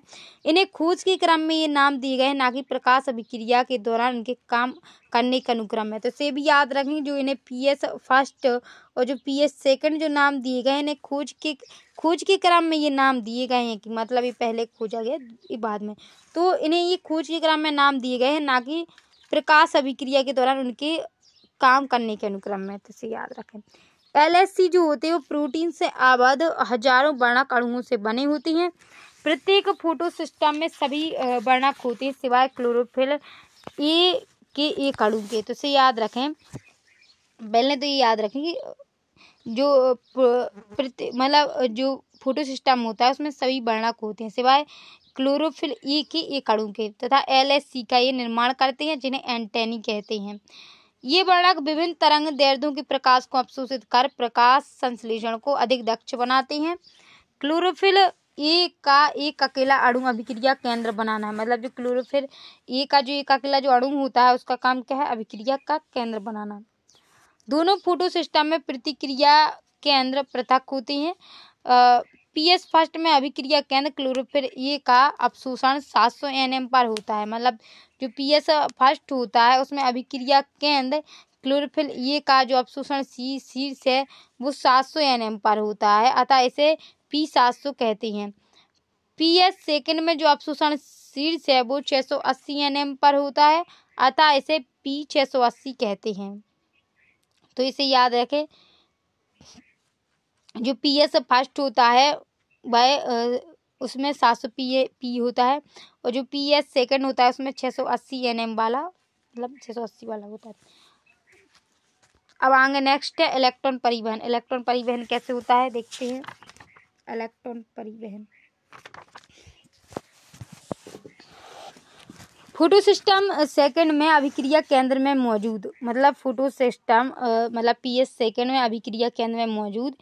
इन्हें खोज के क्रम में ये नाम दिए गए हैं ना कि प्रकाश अभिक्रिया के दौरान इनके काम करने का अनुक्रम है तो इसे भी याद रखें जो इन्हें पी एस फर्स्ट और जो पी एस सेकेंड जो नाम दिए गए इन्हें खोज के खोज के क्रम में ये नाम दिए गए हैं कि मतलब ये पहले खोजा गया ये बाद में तो इन्हें ये खोज के क्रम में नाम दिए गए हैं ना कि प्रकाश अभिक्रिया के दौरान उनके काम करने के अनुक्रम में तो इसे याद रखें एल जो होते हैं वो प्रोटीन से आबद हजारों वर्णक अणुओं से बने होते हैं प्रत्येक फोटो सिस्टम में सभी वर्णक होते हैं सिवाय क्लोरोफिल ए कि ये कड़ू के तो इसे याद रखें पहले तो ये याद रखें कि जो मतलब जो फोटो सिस्टम होता है उसमें सभी वर्णक होते हैं सिवाय क्लोरोफिल ई e के कड़ू के तथा एल एस सी का ये निर्माण करते हैं जिन्हें एंटेनी कहते हैं ये वर्णक विभिन्न तरंग दर्दों के प्रकाश को अवशोषित कर प्रकाश संश्लेषण को अधिक दक्ष बनाते हैं क्लोरोफिल ए का एक अकेला अणु अभिक्रिया केंद्र बनाना है मतलब जो क्लोरोफिल ए का जो एक अकेला जो अणु होता है उसका काम क्या है अभिक्रिया का केंद्र बनाना दोनों फोटो सिस्टम में प्रतिक्रिया केंद्र पृथक होते हैं पीएस फर्स्ट में अभिक्रिया केंद्र क्लोरोफिल ए का अवशोषण 700 सौ एनएम पर होता है मतलब जो पीएस फर्स्ट होता है उसमें अभिक्रिया केंद्र क्लोरोफिल ए का जो अवशोषण सी शीर्ष है वो 700 सौ एनएम पर होता है अतः इसे पी सात सौ कहते हैं पी एस सेकेंड में जो अपशोषण शीर्ष है वो छः सौ अस्सी एन एम पर होता है अतः इसे पी छः सौ अस्सी कहते हैं तो इसे याद रखें जो पी एस फर्स्ट होता है वह उसमें सात सौ पी ए पी होता है और जो पी एस सेकेंड होता है उसमें छः सौ अस्सी एन एम वाला मतलब छः सौ अस्सी वाला होता है अब आगे नेक्स्ट है इलेक्ट्रॉन परिवहन इलेक्ट्रॉन परिवहन कैसे होता है देखते हैं इलेक्ट्रॉन परिवहन फोटो सिस्टम सेकेंड में अभिक्रिया केंद्र में मौजूद मतलब फोटो सिस्टम मतलब पीएस सेकेंड में अभिक्रिया केंद्र में मौजूद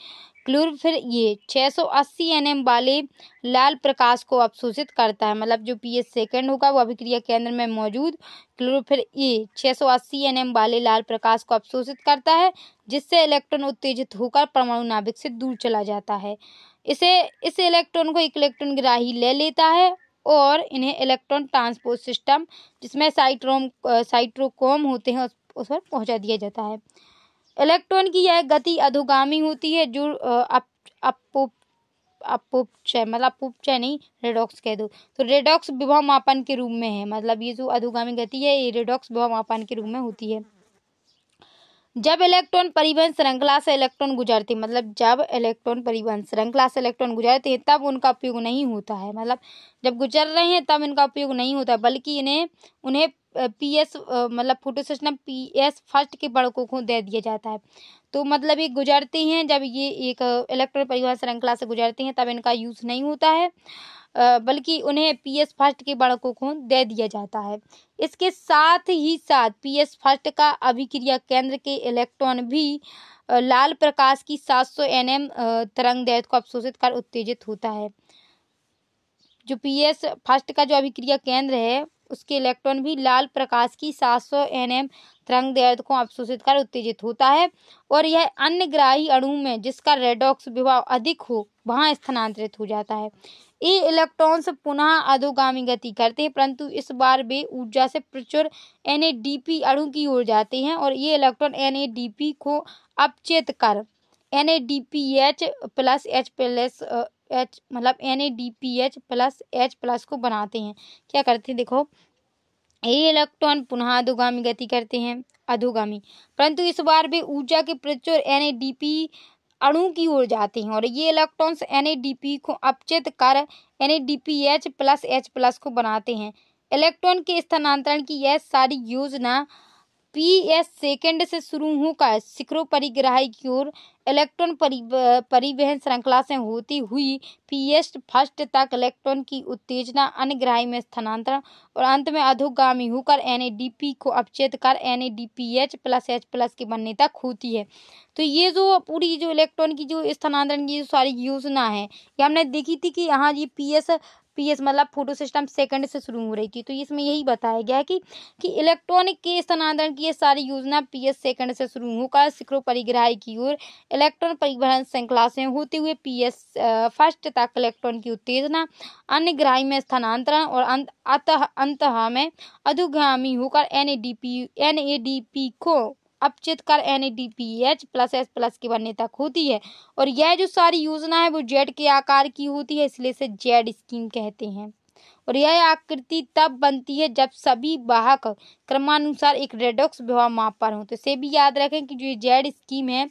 फिर ये 680 एनएम वाले लाल प्रकाश को अवशोषित करता है मतलब जो पीएस सेकेंड होगा वो अभिक्रिया केंद्र में मौजूद क्लोरोफिल ए 680 एनएम वाले लाल प्रकाश को अवशोषित करता है जिससे इलेक्ट्रॉन उत्तेजित होकर परमाणु नाभिक से दूर चला जाता है इसे इस इलेक्ट्रॉन को एक इलेक्ट्रॉन ग्राही ले लेता है और इन्हें इलेक्ट्रॉन ट्रांसपोर्ट सिस्टम जिसमें साइट्रोम साइट्रोकोम होते हैं उस, उस पर पहुंचा दिया जाता है इलेक्ट्रॉन की यह गति अधोगामी होती है जो अपोपचय मतलब अपोपचय नहीं रेडॉक्स कह दो तो रेडॉक्स विभव मापन के रूप में है मतलब ये जो अधोगामी गति है ये रेडॉक्स विभव मापन के रूप में होती है जब इलेक्ट्रॉन परिवहन श्रृंखला से इलेक्ट्रॉन गुजरते मतलब जब इलेक्ट्रॉन परिवहन श्रृंखला से इलेक्ट्रॉन गुजरते हैं तब उनका उपयोग नहीं होता है मतलब जब गुजर रहे हैं तब इनका उपयोग नहीं होता बल्कि इन्हें उन्हें पी एस मतलब photo system P S first के बड़कों को दे दिया जाता है तो मतलब ये गुजरती हैं जब ये एक इलेक्ट्रॉन परिवहन श्रृंखला से गुजरते हैं तब इनका यूज़ नहीं होता है बल्कि उन्हें पीएस फर्स्ट के बालकों को दे दिया जाता है इसके साथ ही साथ पीएस फर्स्ट का अभिक्रिया केंद्र के इलेक्ट्रॉन भी लाल प्रकाश की 700 सौ एन एम तरंग दैत को अवशोषित कर उत्तेजित होता है जो पीएस फर्स्ट का जो अभिक्रिया केंद्र है उसके इलेक्ट्रॉन भी लाल प्रकाश की 700 सौ एन एम तरंग दैत को अवशोषित कर उत्तेजित होता है और यह अन्य ग्राही अणु में जिसका रेडॉक्स विभाव अधिक हो वहाँ स्थानांतरित हो जाता है ये इलेक्ट्रॉन्स पुनः अधोगामी गति करते हैं परंतु इस बार वे ऊर्जा से प्रचुर एन अणु की ओर जाते हैं और ये इलेक्ट्रॉन एन को अपचेत कर N A D P H plus H plus H मतलब N A D P H plus H plus को बनाते हैं क्या करते हैं देखो ये इलेक्ट्रॉन पुनः अधोगामी गति करते हैं अधोगामी परंतु इस बार भी ऊर्जा के प्रचुर एन ए डी पी अणु की ओर जाते हैं और ये इलेक्ट्रॉन्स एन को अपचित कर एन प्लस एच प्लस को बनाते हैं इलेक्ट्रॉन के स्थानांतरण की यह सारी योजना पी एस सेकेंड से शुरू होकर शिक्रो परिग्राही की ओर इलेक्ट्रॉन परिवहन श्रृंखला से होती हुई पी एस फर्स्ट तक इलेक्ट्रॉन की उत्तेजना अनग्राही में स्थानांतरण और अंत में अधोगामी होकर एन को अपचेत कर एन प्लस एच प्लस के बनने तक होती है तो ये जो पूरी जो इलेक्ट्रॉन की जो स्थानांतरण की जो सारी योजना है ये हमने देखी थी कि यहाँ ये पी एस पीएस मतलब फोटो सिस्टम सेकंड से शुरू हो रही थी तो इसमें यही बताया गया है कि कि इलेक्ट्रॉनिक के स्थानांतरण की ये सारी योजना पीएस सेकंड से शुरू होकर शिखरो परिग्रह की ओर इलेक्ट्रॉन परिवहन श्रृंखला से होते हुए पीएस फर्स्ट तक इलेक्ट्रॉन की उत्तेजना अन्य ग्राही में स्थानांतरण और अंत अंत में अधोगामी होकर एन ए को अपचित कर N D P H plus S plus की तक होती है और यह जो सारी योजना है वो जेड के आकार की होती है इसलिए इसे जेड स्कीम कहते हैं और यह आकृति तब बनती है जब सभी वाहक क्रमानुसार एक रेडॉक्स विवाह माप पर हों तो इसे भी याद रखें कि जो ये जेड स्कीम है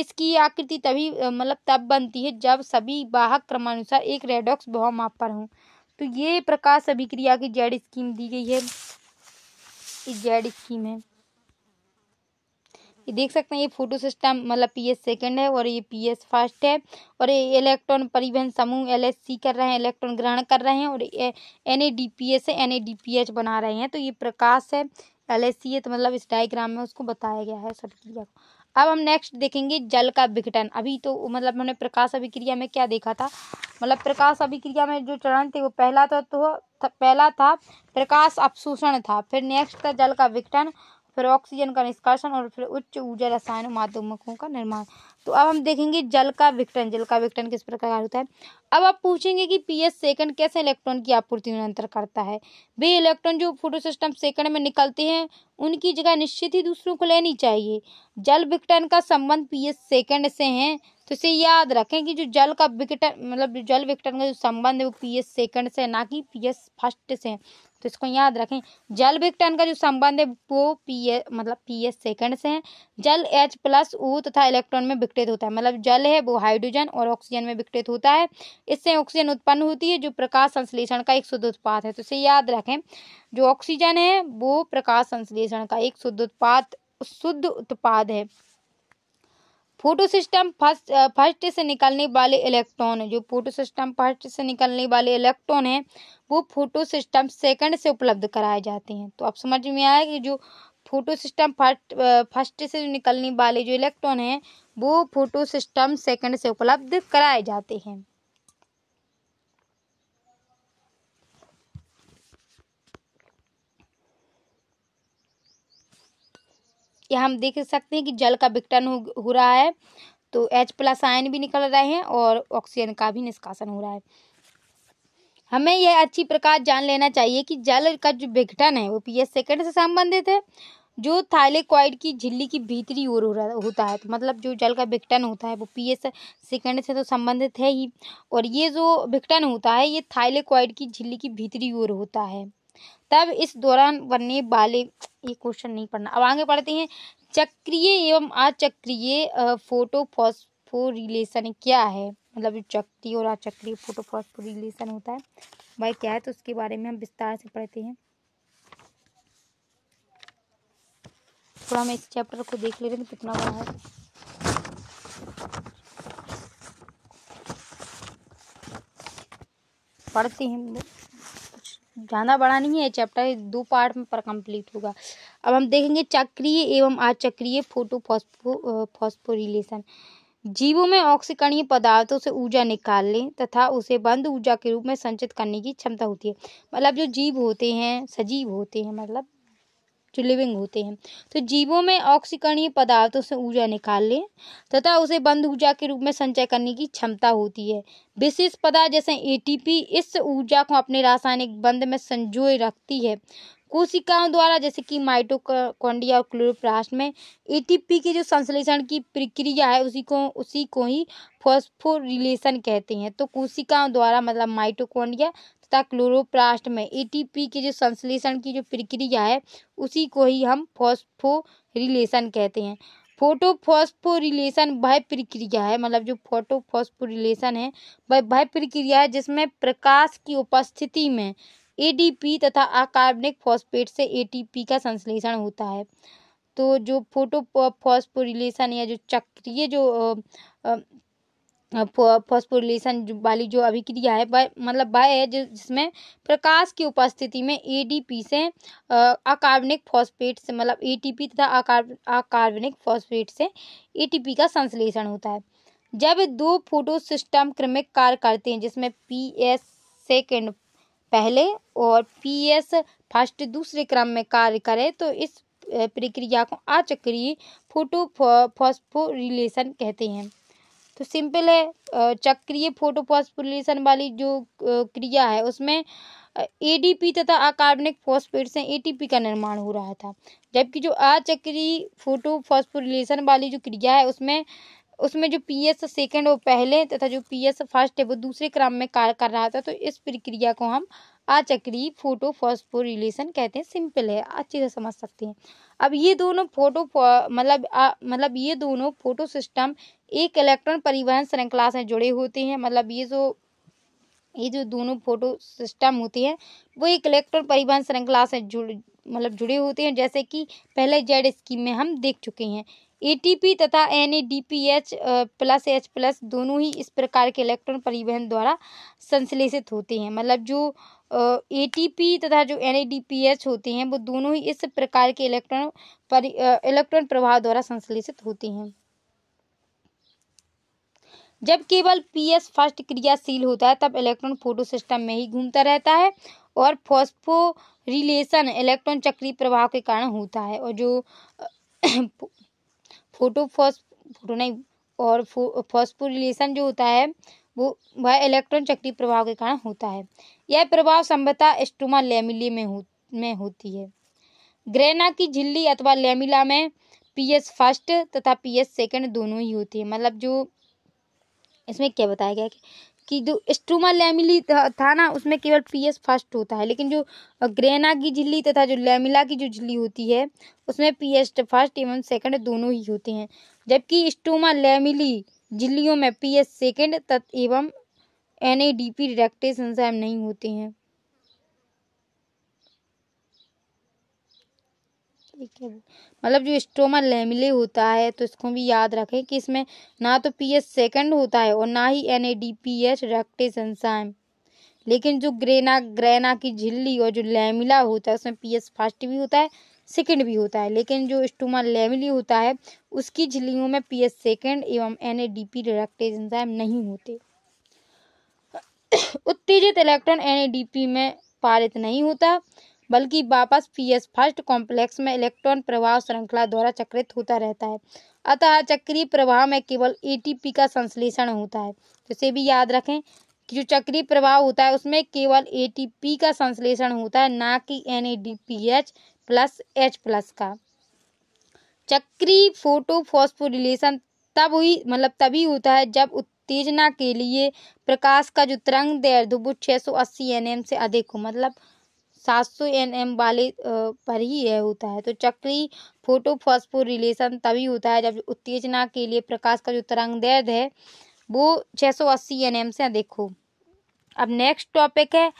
इसकी आकृति तभी मतलब तब बनती है जब सभी वाहक क्रमानुसार एक रेडॉक्स विवाह माप पर हों तो ये प्रकाश अभिक्रिया की जेड स्कीम दी गई है जेड स्कीम है ये देख सकते हैं ये फोटो सिस्टम मतलब पी एस है और ये पी एस फर्स्ट है और ये इलेक्ट्रॉन परिवहन समूह एल एस सी कर रहे हैं इलेक्ट्रॉन ग्रहण कर रहे हैं और N A D P S N A D P H बना रहे हैं तो ये प्रकाश है एल एस सी है तो मतलब इस डायग्राम में उसको बताया गया है सभी को अब हम नेक्स्ट देखेंगे जल का विघटन अभी तो मतलब हमने प्रकाश अभिक्रिया में क्या देखा था मतलब प्रकाश अभिक्रिया में जो चरण थे वो पहला था तो था, पहला था प्रकाश अपशोषण था फिर नेक्स्ट था जल का विघटन फिर ऑक्सीजन का निष्कासन और फिर उच्च ऊर्जा रसायन माध्यमकों का निर्माण तो अब हम देखेंगे जल का विघटन जल का विघटन किस प्रकार होता है अब आप पूछेंगे कि पीएस सेकंड कैसे इलेक्ट्रॉन की आपूर्ति निरंतर करता है वे इलेक्ट्रॉन जो फोटो सिस्टम सेकंड में निकलते हैं उनकी जगह निश्चित ही दूसरों को लेनी चाहिए जल विघटन का संबंध पीएस सेकंड से है तो इसे याद रखें कि जो जल का विघटन मतलब जो जल विघटन का जो संबंध है वो पीएस सेकंड से ना कि पीएस फर्स्ट से तो इसको याद रखें जल विघटन का जो संबंध है वो पी ए, मतलब पी एस सेकेंड से है जल एच प्लस ऊ तथा इलेक्ट्रॉन में विघटित होता है मतलब जल है वो हाइड्रोजन और ऑक्सीजन में विघटित होता है इससे ऑक्सीजन उत्पन्न होती है जो प्रकाश संश्लेषण का एक शुद्ध उत्पाद है तो इसे याद रखें जो ऑक्सीजन है वो प्रकाश संश्लेषण का एक शुद्ध उत्पाद शुद्ध उत्पाद है फोटो सिस्टम फर्स्ट फर्स्ट से निकलने वाले इलेक्ट्रॉन जो फोटो सिस्टम फर्स्ट से निकलने वाले इलेक्ट्रॉन हैं वो फोटो सिस्टम सेकंड से उपलब्ध कराए जाते हैं तो अब समझ में आया कि जो फोटो सिस्टम फर्स्ट फर्स्ट से निकलने वाले जो इलेक्ट्रॉन हैं वो फोटो सिस्टम सेकंड से उपलब्ध कराए जाते हैं यहाँ हम देख सकते हैं कि जल का विघटन हो, हो रहा है तो एच प्लस आयन भी निकल रहे हैं और ऑक्सीजन का भी निष्कासन हो रहा है हमें यह अच्छी प्रकार जान लेना चाहिए कि जल का जो विघटन है वो पीएच सेकंड से संबंधित है जो थाइलेक्वाइड की झिल्ली की भीतरी ओर हो रहा होता है तो मतलब जो जल का विघटन होता है वो पीएच सेकंड से तो संबंधित है ही और ये जो विघटन होता है ये थाइलेक्वाइड की झिल्ली की भीतरी ओर होता है तब इस दौरान बनने वाले ये क्वेश्चन नहीं पढ़ना अब आगे पढ़ते हैं चक्रीय एवं अचक्रिय फोटो फॉस्फोरिलेशन क्या है मतलब जो चक्रीय और अचक्रिय फोटो फॉस्फोरिलेशन होता है वह क्या है तो उसके बारे में हम विस्तार से पढ़ते हैं थोड़ा हम इस चैप्टर को देख ले रहे हैं कितना बड़ा है पढ़ते हैं ज़्यादा बड़ा नहीं है चैप्टर दो पार्ट में पर कंप्लीट होगा अब हम देखेंगे चक्रीय एवं अचक्रीय फोटो फॉस्फो फॉस्फोरिलेशन जीवों में ऑक्सीकरणीय पदार्थों से ऊर्जा निकालने तथा उसे बंद ऊर्जा के रूप में संचित करने की क्षमता होती है मतलब जो जीव होते हैं सजीव होते हैं मतलब जो लिविंग होते हैं तो जीवों में ऑक्सीकरणीय पदार्थों से ऊर्जा निकाल लें तथा उसे बंद ऊर्जा के रूप में संचय करने की क्षमता होती है विशेष पदार्थ जैसे एटीपी इस ऊर्जा को अपने रासायनिक बंध में संजोए रखती है कोशिकाओं द्वारा जैसे कि माइटोकॉन्डिया और क्लोरोप्लास्ट में एटीपी के जो संश्लेषण की प्रक्रिया है उसी को उसी को ही फॉस्फोरिलेशन कहते हैं तो कोशिकाओं द्वारा मतलब माइटोकॉन्डिया विशेषता क्लोरोप्लास्ट में एटीपी के जो संश्लेषण की जो प्रक्रिया है उसी को ही हम फॉस्फोरिलेशन कहते हैं फोटोफॉस्फोरिलेशन वह प्रक्रिया है मतलब जो फोटोफॉस्फोरिलेशन है वह वह प्रक्रिया है जिसमें प्रकाश की उपस्थिति में एडीपी तथा अकार्बनिक फॉस्फेट से एटीपी का संश्लेषण होता है तो जो फोटोफॉस्फोरिलेशन या जो चक्रीय जो फॉस्फोरिलेशन वाली जो अभिक्रिया है बाय मतलब बाय है जिसमें प्रकाश की उपस्थिति में एडीपी से अकार्बनिक फॉस्फेट से मतलब एटीपी तथा अकार्बनिक फॉस्फेट से एटीपी का संश्लेषण होता है जब दो फोटो सिस्टम क्रमिक कार्य करते हैं जिसमें पी एस सेकेंड पहले और पी एस फर्स्ट दूसरे क्रम में कार्य करे तो इस प्रक्रिया को आचक्रिय फोटो फॉस्फोरिलेशन कहते हैं तो सिंपल है चक्रीय फोटोफॉस्फोरिलेशन वाली जो क्रिया है उसमें एडीपी तथा अकार्बनिक फॉस्फेट से एटीपी का निर्माण हो रहा था जबकि जो अचक्रीय फोटोफॉस्फोरिलेशन वाली जो क्रिया है उसमें उसमें जो पी एस सेकेंड और पहले तथा जो पी एस फर्स्ट है वो दूसरे क्रम में कार्य कर रहा था तो इस प्रक्रिया को हम आ चक्री फोटो फॉस्फोरिलेशन कहते हैं सिंपल है अच्छी से समझ सकते हैं अब ये दोनों फोटो मतलब मतलब ये दोनों फोटो सिस्टम एक इलेक्ट्रॉन परिवहन श्रृंखला से जुड़े होते हैं मतलब ये जो ये जो दोनों फोटो सिस्टम होते हैं वो एक इलेक्ट्रॉन परिवहन श्रृंखला से जुड़ मतलब जुड़े होते हैं जैसे कि पहले जेड स्कीम में हम देख चुके हैं एटीपी तथा एन प्लस एच प्लस दोनों ही इस प्रकार के इलेक्ट्रॉन परिवहन द्वारा संश्लेषित होते हैं मतलब जो एटीपी तथा जो एनएडीपीएच होते हैं वो दोनों ही इस प्रकार के इलेक्ट्रॉन पर इलेक्ट्रॉन प्रभाव द्वारा संश्लेषित होते हैं जब केवल पीएस फर्स्ट क्रियाशील होता है तब इलेक्ट्रॉन फोटो सिस्टम में ही घूमता रहता है और रिलेशन इलेक्ट्रॉन चक्रीय प्रभाव के कारण होता है और जो फोटो फॉस फोटो नहीं और फो रिलेशन जो होता है वो वह इलेक्ट्रॉन चक्रीय प्रभाव के कारण होता है यह प्रभाव संभवतः एस्टोमा लेमिली में हो में होती है ग्रेना की झिल्ली अथवा लेमिला में पीएस फर्स्ट तथा पीएस सेकंड दोनों ही होती है मतलब जो इसमें क्या बताया गया कि, कि जो स्टोमा लेमिली था, था ना उसमें केवल पीएस फर्स्ट होता है लेकिन जो ग्रेना की झिल्ली तथा जो लेमिला की जो झिल्ली होती है उसमें पीएस फर्स्ट एवं सेकंड दोनों ही होते हैं जबकि स्टोमा लेमिली झिल्लियों में पी एस सेकेंड तत्व एवं N A D P reductase enzyme नहीं होते हैं मतलब जो स्टोमा लेमिले होता है तो इसको भी याद रखें कि इसमें ना तो पी एस सेकेंड होता है और ना ही N A D P H reductase enzyme लेकिन जो ग्रेना ग्रेना की झिल्ली और जो लेमिला होता है उसमें पी एस फर्स्ट भी होता है सेकेंड भी होता है लेकिन जो स्टोमा लेमिली होता है उसकी झिल्लियों में पी एस सेकेंड एवं N A D P reductase enzyme नहीं होते उत्तेजित electron N A D P में पारित नहीं होता बल्कि वापस पी एस फर्स्ट कॉम्प्लेक्स में इलेक्ट्रॉन प्रवाह श्रृंखला द्वारा चक्रित होता रहता है अतः चक्रीय प्रवाह में केवल ए टी पी का संश्लेषण होता है इसे भी याद रखें कि जो चक्रीय प्रवाह होता है उसमें केवल ए टी पी का संश्लेषण होता है ना कि N A D P H plus H plus का चक्री फोटोफॉस्फोरिलेशन तब हुई मतलब तभी होता है जब उत्तेजना के लिए प्रकाश का जो तरंग दैर्ध्य वो एन एम से अधिक हो मतलब सात सौ एन एम वाले पर ही यह होता है तो चक्री फोटोफॉस्फोरिलेशन तभी होता है जब उत्तेजना के लिए प्रकाश का जो तरंग दैर्ध्य है वो सौ अस्सी एन एम से अधिक हो अब नेक्स्ट टॉपिक है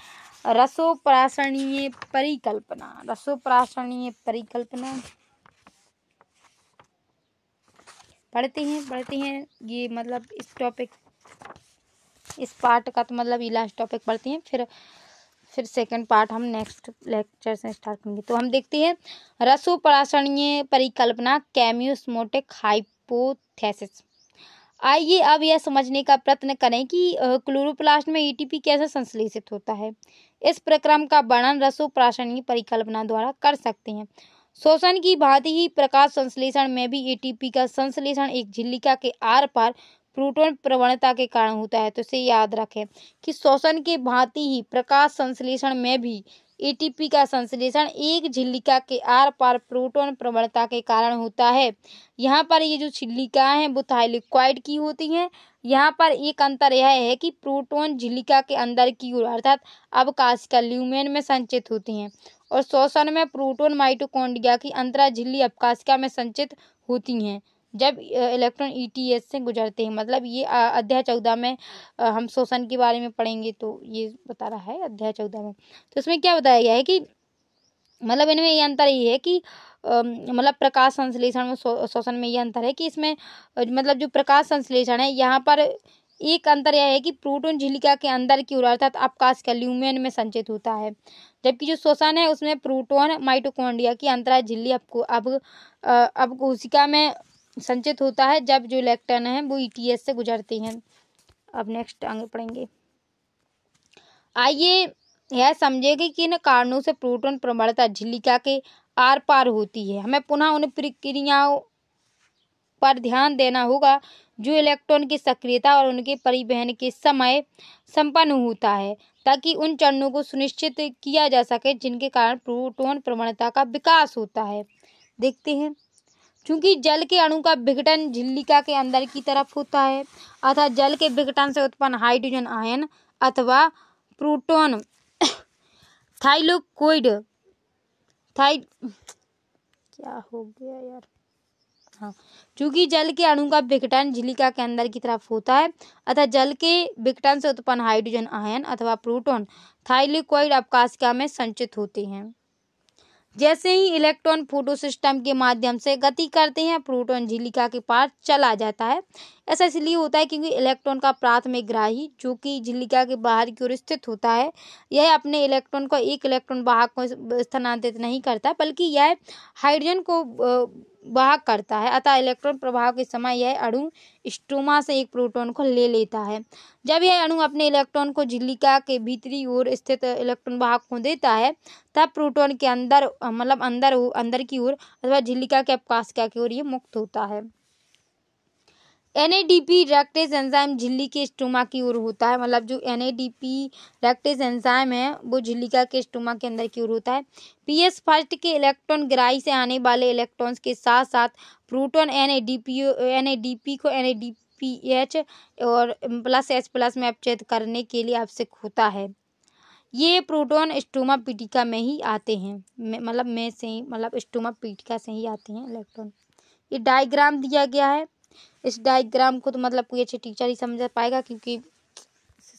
रसोपराशणीय परिकल्पना रसोपराशणीय परिकल्पना पढ़ते हैं पढ़ते हैं ये मतलब इस टॉपिक इस पार्ट का तो मतलब ये लास्ट टॉपिक पढ़ते हैं फिर फिर सेकंड पार्ट हम नेक्स्ट लेक्चर से स्टार्ट करेंगे तो हम देखते हैं रसोपराशणीय परिकल्पना कैम्यूसमोटिक हाइपोथेसिस आइए अब यह समझने का प्रयत्न करें कि क्लोरोप्लास्ट में एटीपी e कैसे संश्लेषित होता है इस प्रक्रम का वर्णन रसोप्राशनीय परिकल्पना द्वारा कर सकते हैं शोषण की भांति ही प्रकाश संश्लेषण में भी एटीपी e का संश्लेषण एक झिल्लिका के आर पार प्रोटोन प्रवणता के कारण होता है तो इसे याद रखें कि शोषण के भांति ही प्रकाश संश्लेषण में भी एटीपी का संश्लेषण एक झिल्लिका के आर पार प्रोटोन प्रबलता के कारण होता है यहाँ पर ये जो झिल्लिका हैं वो थाइलिक्वाइड की होती हैं यहाँ पर एक अंतर यह है कि प्रोटोन झिल्लिका के अंदर की ओर अर्थात अवकाश का ल्यूमेन में संचित होती हैं और शोषण में प्रोटोन माइटोकॉन्ड्रिया की अंतरा झिल्ली अवकाशिका में संचित होती हैं जब इलेक्ट्रॉन ईटीएस e से गुजरते हैं मतलब ये अध्याय चौदह में हम शोषण के बारे में पढ़ेंगे तो ये बता रहा है अध्याय चौदह में तो इसमें क्या बताया गया है कि मतलब इनमें ये अंतर ये है कि मतलब प्रकाश संश्लेषण शोषण में ये अंतर है कि इसमें मतलब जो प्रकाश संश्लेषण है यहाँ पर एक अंतर यह है कि प्रोटोन झिलिका के अंदर की ओर अर्थात अवकाश का ल्यूमियन में संचित होता है जबकि जो शोषण है उसमें प्रोटोन माइटोकॉन्ड्रिया की अंतराय झिल्ली अब अब अब कोशिका में संचित होता है जब जो इलेक्ट्रॉन है वो ईटीएस e से गुजरते हैं अब नेक्स्ट आगे पढ़ेंगे आइए यह समझेंगे कि इन कारणों से प्रोटोन प्रबलता झिल्लिका के आर पार होती है हमें पुनः उन प्रक्रियाओं पर ध्यान देना होगा जो इलेक्ट्रॉन की सक्रियता और उनके परिवहन के समय संपन्न होता है ताकि उन चरणों को सुनिश्चित किया जा सके जिनके कारण प्रोटोन प्रवणता का विकास होता है देखते हैं क्योंकि जल के अणु का विघटन झिल्लिका के अंदर की तरफ होता है अतः जल के विघटन से उत्पन्न हाइड्रोजन आयन अथवा प्रोटोन थाइलोकोइड थाइ क्या हो गया यार हाँ चूंकि जल के अणु का विघटन झिलिका के अंदर की तरफ होता है अतः जल के विघटन से उत्पन्न हाइड्रोजन आयन अथवा प्रोटोन थाइलिकोइड अवकाशिका में संचित होते हैं जैसे ही इलेक्ट्रॉन फोटो सिस्टम के माध्यम से गति करते हैं प्रोटॉन झिलिका के पास चला जाता है ऐसा इसलिए होता है क्योंकि इलेक्ट्रॉन का प्राथमिक ग्राही जो कि झिलिका के बाहर की ओर स्थित होता है यह अपने इलेक्ट्रॉन को एक इलेक्ट्रॉन वाहक को स्थानांतरित नहीं करता बल्कि यह हाइड्रोजन को वाह करता है अतः इलेक्ट्रॉन प्रभाव के समय यह अणु स्टोमा से एक प्रोटॉन को ले लेता है जब यह अणु अपने इलेक्ट्रॉन को झिल्लिका के भीतरी ओर स्थित इलेक्ट्रॉन वाहक को देता है तब प्रोटॉन के अंदर मतलब अंदर अंदर की ओर अथवा झिल्लिका के अपकाशिका की ओर ये मुक्त होता है N A D P reductase enzyme झिल्ली के स्टोमा की ओर होता है मतलब जो N A D P reductase enzyme है वो झिल्लिका के स्टोमा के अंदर की ओर होता है पी एस फर्स्ट के इलेक्ट्रॉन ग्राही से आने वाले इलेक्ट्रॉन्स के साथ साथ proton N A D P N A D P को N A D P H और प्लस एच प्लस में अपचेत करने के लिए आवश्यक होता है ये प्रोटोन स्टोमा पीटिका में ही आते हैं मतलब में से ही मतलब स्टोमा पीटिका से ही आते हैं इलेक्ट्रॉन ये डायग्राम दिया गया है इस डायग्राम को तो मतलब कोई अच्छे टीचर ही समझा पाएगा क्योंकि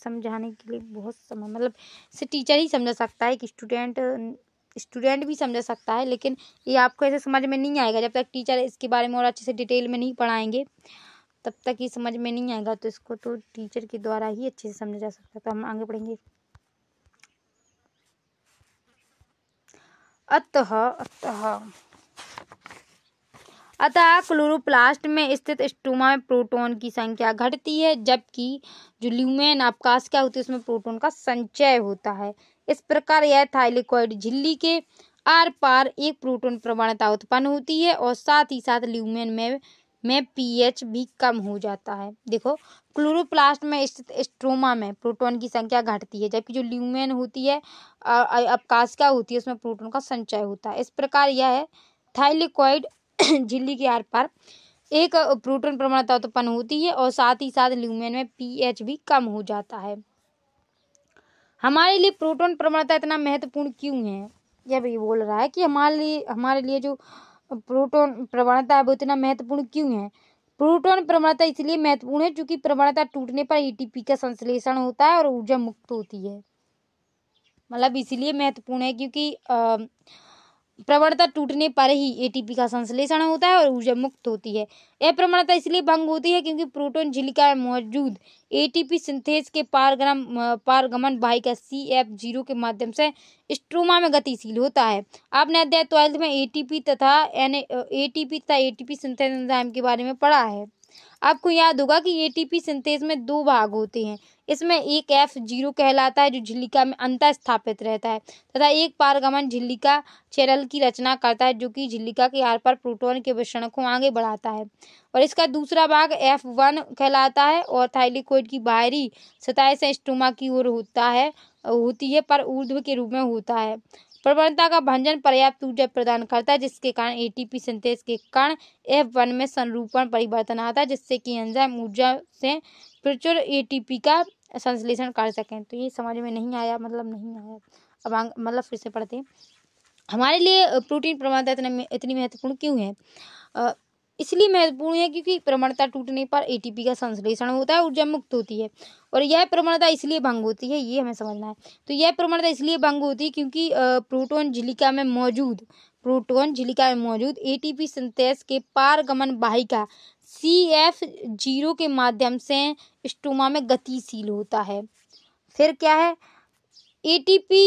समझाने के लिए बहुत समय मतलब इसे टीचर ही समझा सकता है कि स्टूडेंट स्टूडेंट भी समझा सकता है लेकिन ये आपको ऐसे समझ में नहीं आएगा जब तक टीचर इसके बारे में और अच्छे से डिटेल में नहीं पढ़ाएंगे तब तक ये समझ में नहीं आएगा तो इसको तो टीचर के द्वारा ही अच्छे से समझा जा सकता है तो हम आगे बढ़ेंगे अतः अतः अतः क्लोरोप्लास्ट में स्थित स्टोमा में प्रोटोन की संख्या घटती है जबकि जो ल्यूमेन अवकाश क्या होती है उसमें प्रोटोन का संचय होता है इस प्रकार यह थाइलिकॉइड झिल्ली के आर पार एक प्रोटोन प्रवणता उत्पन्न होती है और साथ ही साथ ल्यूमेन में में पीएच भी कम हो जाता है देखो क्लोरोप्लास्ट में स्थित स्ट्रोमा में प्रोटॉन की संख्या घटती है जबकि जो ल्यूमेन होती है अवकाश क्या होती है उसमें प्रोटॉन का संचय होता है इस प्रकार यह है थाइलिकॉइड झिल्ली के आर पार एक प्रोटोन प्रमाणता उत्पन्न होती है और साथ ही साथ ल्यूमेन में पीएच भी कम हो जाता है हमारे लिए प्रोटोन प्रमाणता इतना महत्वपूर्ण क्यों है यह भी बोल रहा है कि हमारे लिए हमारे लिए जो प्रोटोन प्रवणता है वो इतना महत्वपूर्ण क्यों है प्रोटोन प्रवणता इसलिए महत्वपूर्ण है क्योंकि प्रवणता टूटने पर एटीपी का संश्लेषण होता है और ऊर्जा मुक्त होती है मतलब इसलिए महत्वपूर्ण है क्योंकि आ, प्रवणता टूटने पर ही एटीपी का संश्लेषण होता है और ऊर्जा मुक्त होती है यह प्रवणता इसलिए भंग होती है क्योंकि प्रोटोन झिलिका में मौजूद एटीपी सिंथेस के पारग्रम पारगमन का सी एफ जीरो के माध्यम से स्ट्रोमा में गतिशील होता है आपने अध्याय ट्वेल्थ में एटीपी तथा एन पी तथा ए सिंथेस एंजाइम के बारे में पढ़ा है आपको याद होगा कि एटीपी सिंथेस में दो भाग होते हैं इसमें एक एफ जीरो कहलाता है जो झिल्लिका में अंत स्थापित रहता है तथा एक पारगमन झिल्लिका चैनल की रचना करता है जो कि झिल्लिका के आर पार प्रोटोन के विषण को आगे बढ़ाता है और इसका दूसरा भाग एफ वन कहलाता है और थाइलिकोइड की बाहरी सतह से स्टोमा की ओर होता है होती है पर ऊर्ध्व के रूप में होता है प्रबणता का भंजन पर्याप्त ऊर्जा प्रदान करता है जिसके कारण एटीपी संतेज के कारण एफ वन में संरूपण परिवर्तन आता है जिससे कि एंजाइम ऊर्जा से प्रचुर एटीपी का संश्लेषण कर सकें तो ये समझ में नहीं आया मतलब नहीं आया अब मतलब फिर से पढ़ते हैं हमारे लिए प्रोटीन प्रमाण इतनी महत्वपूर्ण क्यों है इसलिए महत्वपूर्ण है क्योंकि प्रमणता टूटने पर एटीपी का संश्लेषण होता है ऊर्जा मुक्त होती है और यह प्रमणता इसलिए भंग होती है ये हमें समझना है तो यह प्रमणता इसलिए भंग होती है क्योंकि प्रोटोन झिलिका में मौजूद प्रोटोन झिलिका में मौजूद ए टी के पारगमन वाहिका सी एफ जीरो के माध्यम से स्टोमा में गतिशील होता है फिर क्या है एटीपी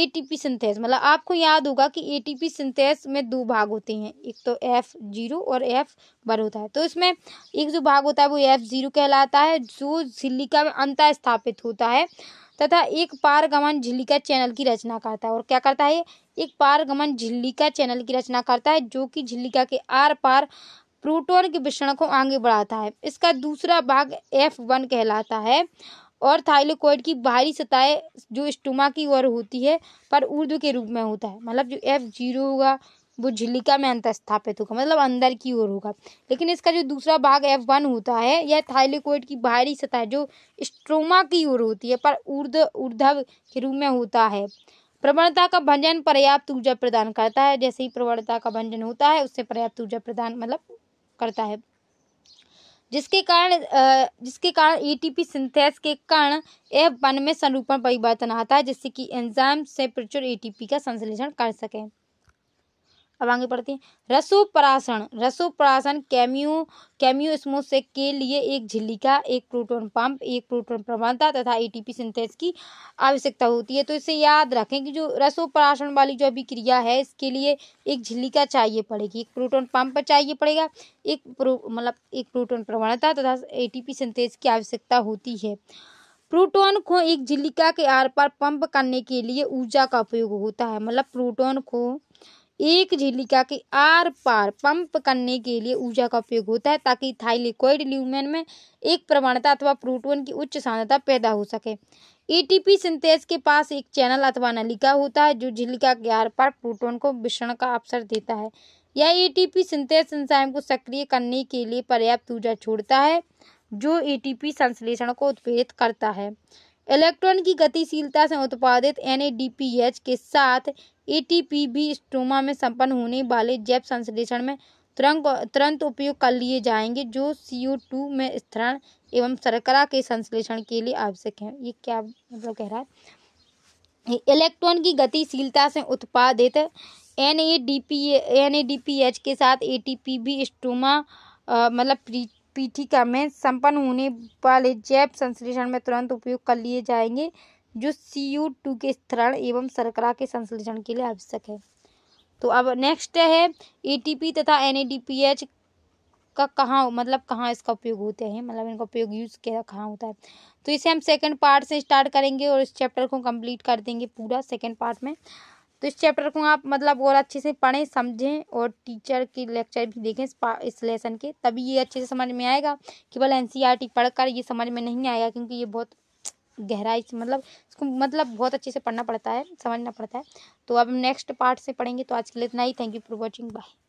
एटीपी सिंथेस मतलब आपको याद होगा कि एटीपी सिंथेस में दो भाग होते हैं एक तो एफ जीरो और एफ वन होता है तो इसमें एक जो भाग होता है वो एफ जीरो कहलाता है जो झिल्लिका में अंत स्थापित होता है तथा एक पारगमन का चैनल की रचना करता है और क्या करता है एक पारगमन झिल्लिका चैनल की रचना करता है जो कि झिल्लिका के आर पार प्रोटोन के विषण को आगे बढ़ाता है इसका दूसरा भाग एफ वन कहलाता है और थाइलोकोइड की बाहरी सतहें जो स्टोमा की ओर होती है पर ऊर्ध्व के रूप में होता है मतलब जो एफ जीरो होगा वो झिल्लिका में अंत स्थापित होगा मतलब अंदर की ओर होगा लेकिन इसका जो दूसरा भाग एफ वन होता है यह थाइलिकोइड की बाहरी सतह जो स्ट्रोमा की ओर होती है पर ऊर्ध ऊर्धव के रूप में होता है प्रवणता का भंजन पर्याप्त ऊर्जा प्रदान करता है जैसे ही प्रवणता का भंजन होता है उससे पर्याप्त ऊर्जा प्रदान मतलब करता है जिसके कारण जिसके कारण पी e सिंथेस के कारण यह वन में संरूपण परिवर्तन आता है जिससे कि एंजाइम से प्रचुर एटीपी e का संश्लेषण कर सके अब आगे पढ़ते हैं रसोपराशन रसोपराशन कैम्यू कैम्यू स्मोस के लिए एक झिल्ली का एक प्रोटोन पंप एक प्रोटोन प्रवणता तथा एटीपी सिंथेस की आवश्यकता होती है तो इसे याद रखें कि जो रसोपराशन वाली जो अभिक्रिया है इसके लिए एक झिल्ली का चाहिए पड़ेगी एक प्रोटोन पंप चाहिए पड़ेगा एक मतलब एक प्रोटोन प्रवणता तथा एटीपी सिंथेस की आवश्यकता होती है प्रोटॉन को एक झिल्लिका के आर पार पंप करने के लिए ऊर्जा का उपयोग होता है मतलब प्रोटॉन को एक झिलिका के आर पार पंप करने के लिए ऊर्जा का उपयोग होता है ताकि थाइलिकोइड ल्यूमेन में एक प्रमाणता अथवा प्रोटोन की उच्च सांद्रता पैदा हो सके एटीपी सिंथेस के पास एक चैनल अथवा नलिका होता है जो झिलिका के आर पार प्रोटोन को मिश्रण का अवसर देता है यह एटीपी सिंथेस एंजाइम को सक्रिय करने के लिए पर्याप्त ऊर्जा छोड़ता है जो एटीपी संश्लेषण को उत्प्रेरित करता है इलेक्ट्रॉन की गतिशीलता से उत्पादित एन के साथ ए भी स्ट्रोमा में संपन्न होने वाले जैव संश्लेषण में तुरंत तुरंत उपयोग कर लिए जाएंगे जो ओ टू में स्तरण एवं शर्करा के संश्लेषण के लिए आवश्यक है ये क्या मतलब कह रहा है इलेक्ट्रॉन की गतिशीलता से उत्पादित N A D P N A D P H के साथ ए टी पी भी स्टोमा मतलब प्री पीठिका में संपन्न होने वाले जैव संश्लेषण में तुरंत उपयोग कर लिए जाएंगे जो सी यू टू के स्थरण एवं शर्करा के संश्लेषण के लिए आवश्यक है तो अब नेक्स्ट है एटीपी तथा एनएडीपीएच का कहाँ मतलब कहाँ इसका उपयोग होते हैं मतलब इनका उपयोग यूज़ क्या कहाँ होता है तो इसे हम सेकंड पार्ट से स्टार्ट करेंगे और इस चैप्टर को कंप्लीट कर देंगे पूरा सेकंड पार्ट में तो इस चैप्टर को आप मतलब और अच्छे से पढ़ें समझें और टीचर की लेक्चर भी देखें इस लेसन के तभी ये अच्छे से समझ में आएगा केवल एन सी e पढ़कर ये समझ में नहीं आएगा क्योंकि ये बहुत गहराई से मतलब इसको मतलब बहुत अच्छे से पढ़ना पड़ता है समझना पड़ता है तो अब नेक्स्ट पार्ट से पढ़ेंगे तो आज के लिए इतना ही thank you for watching bye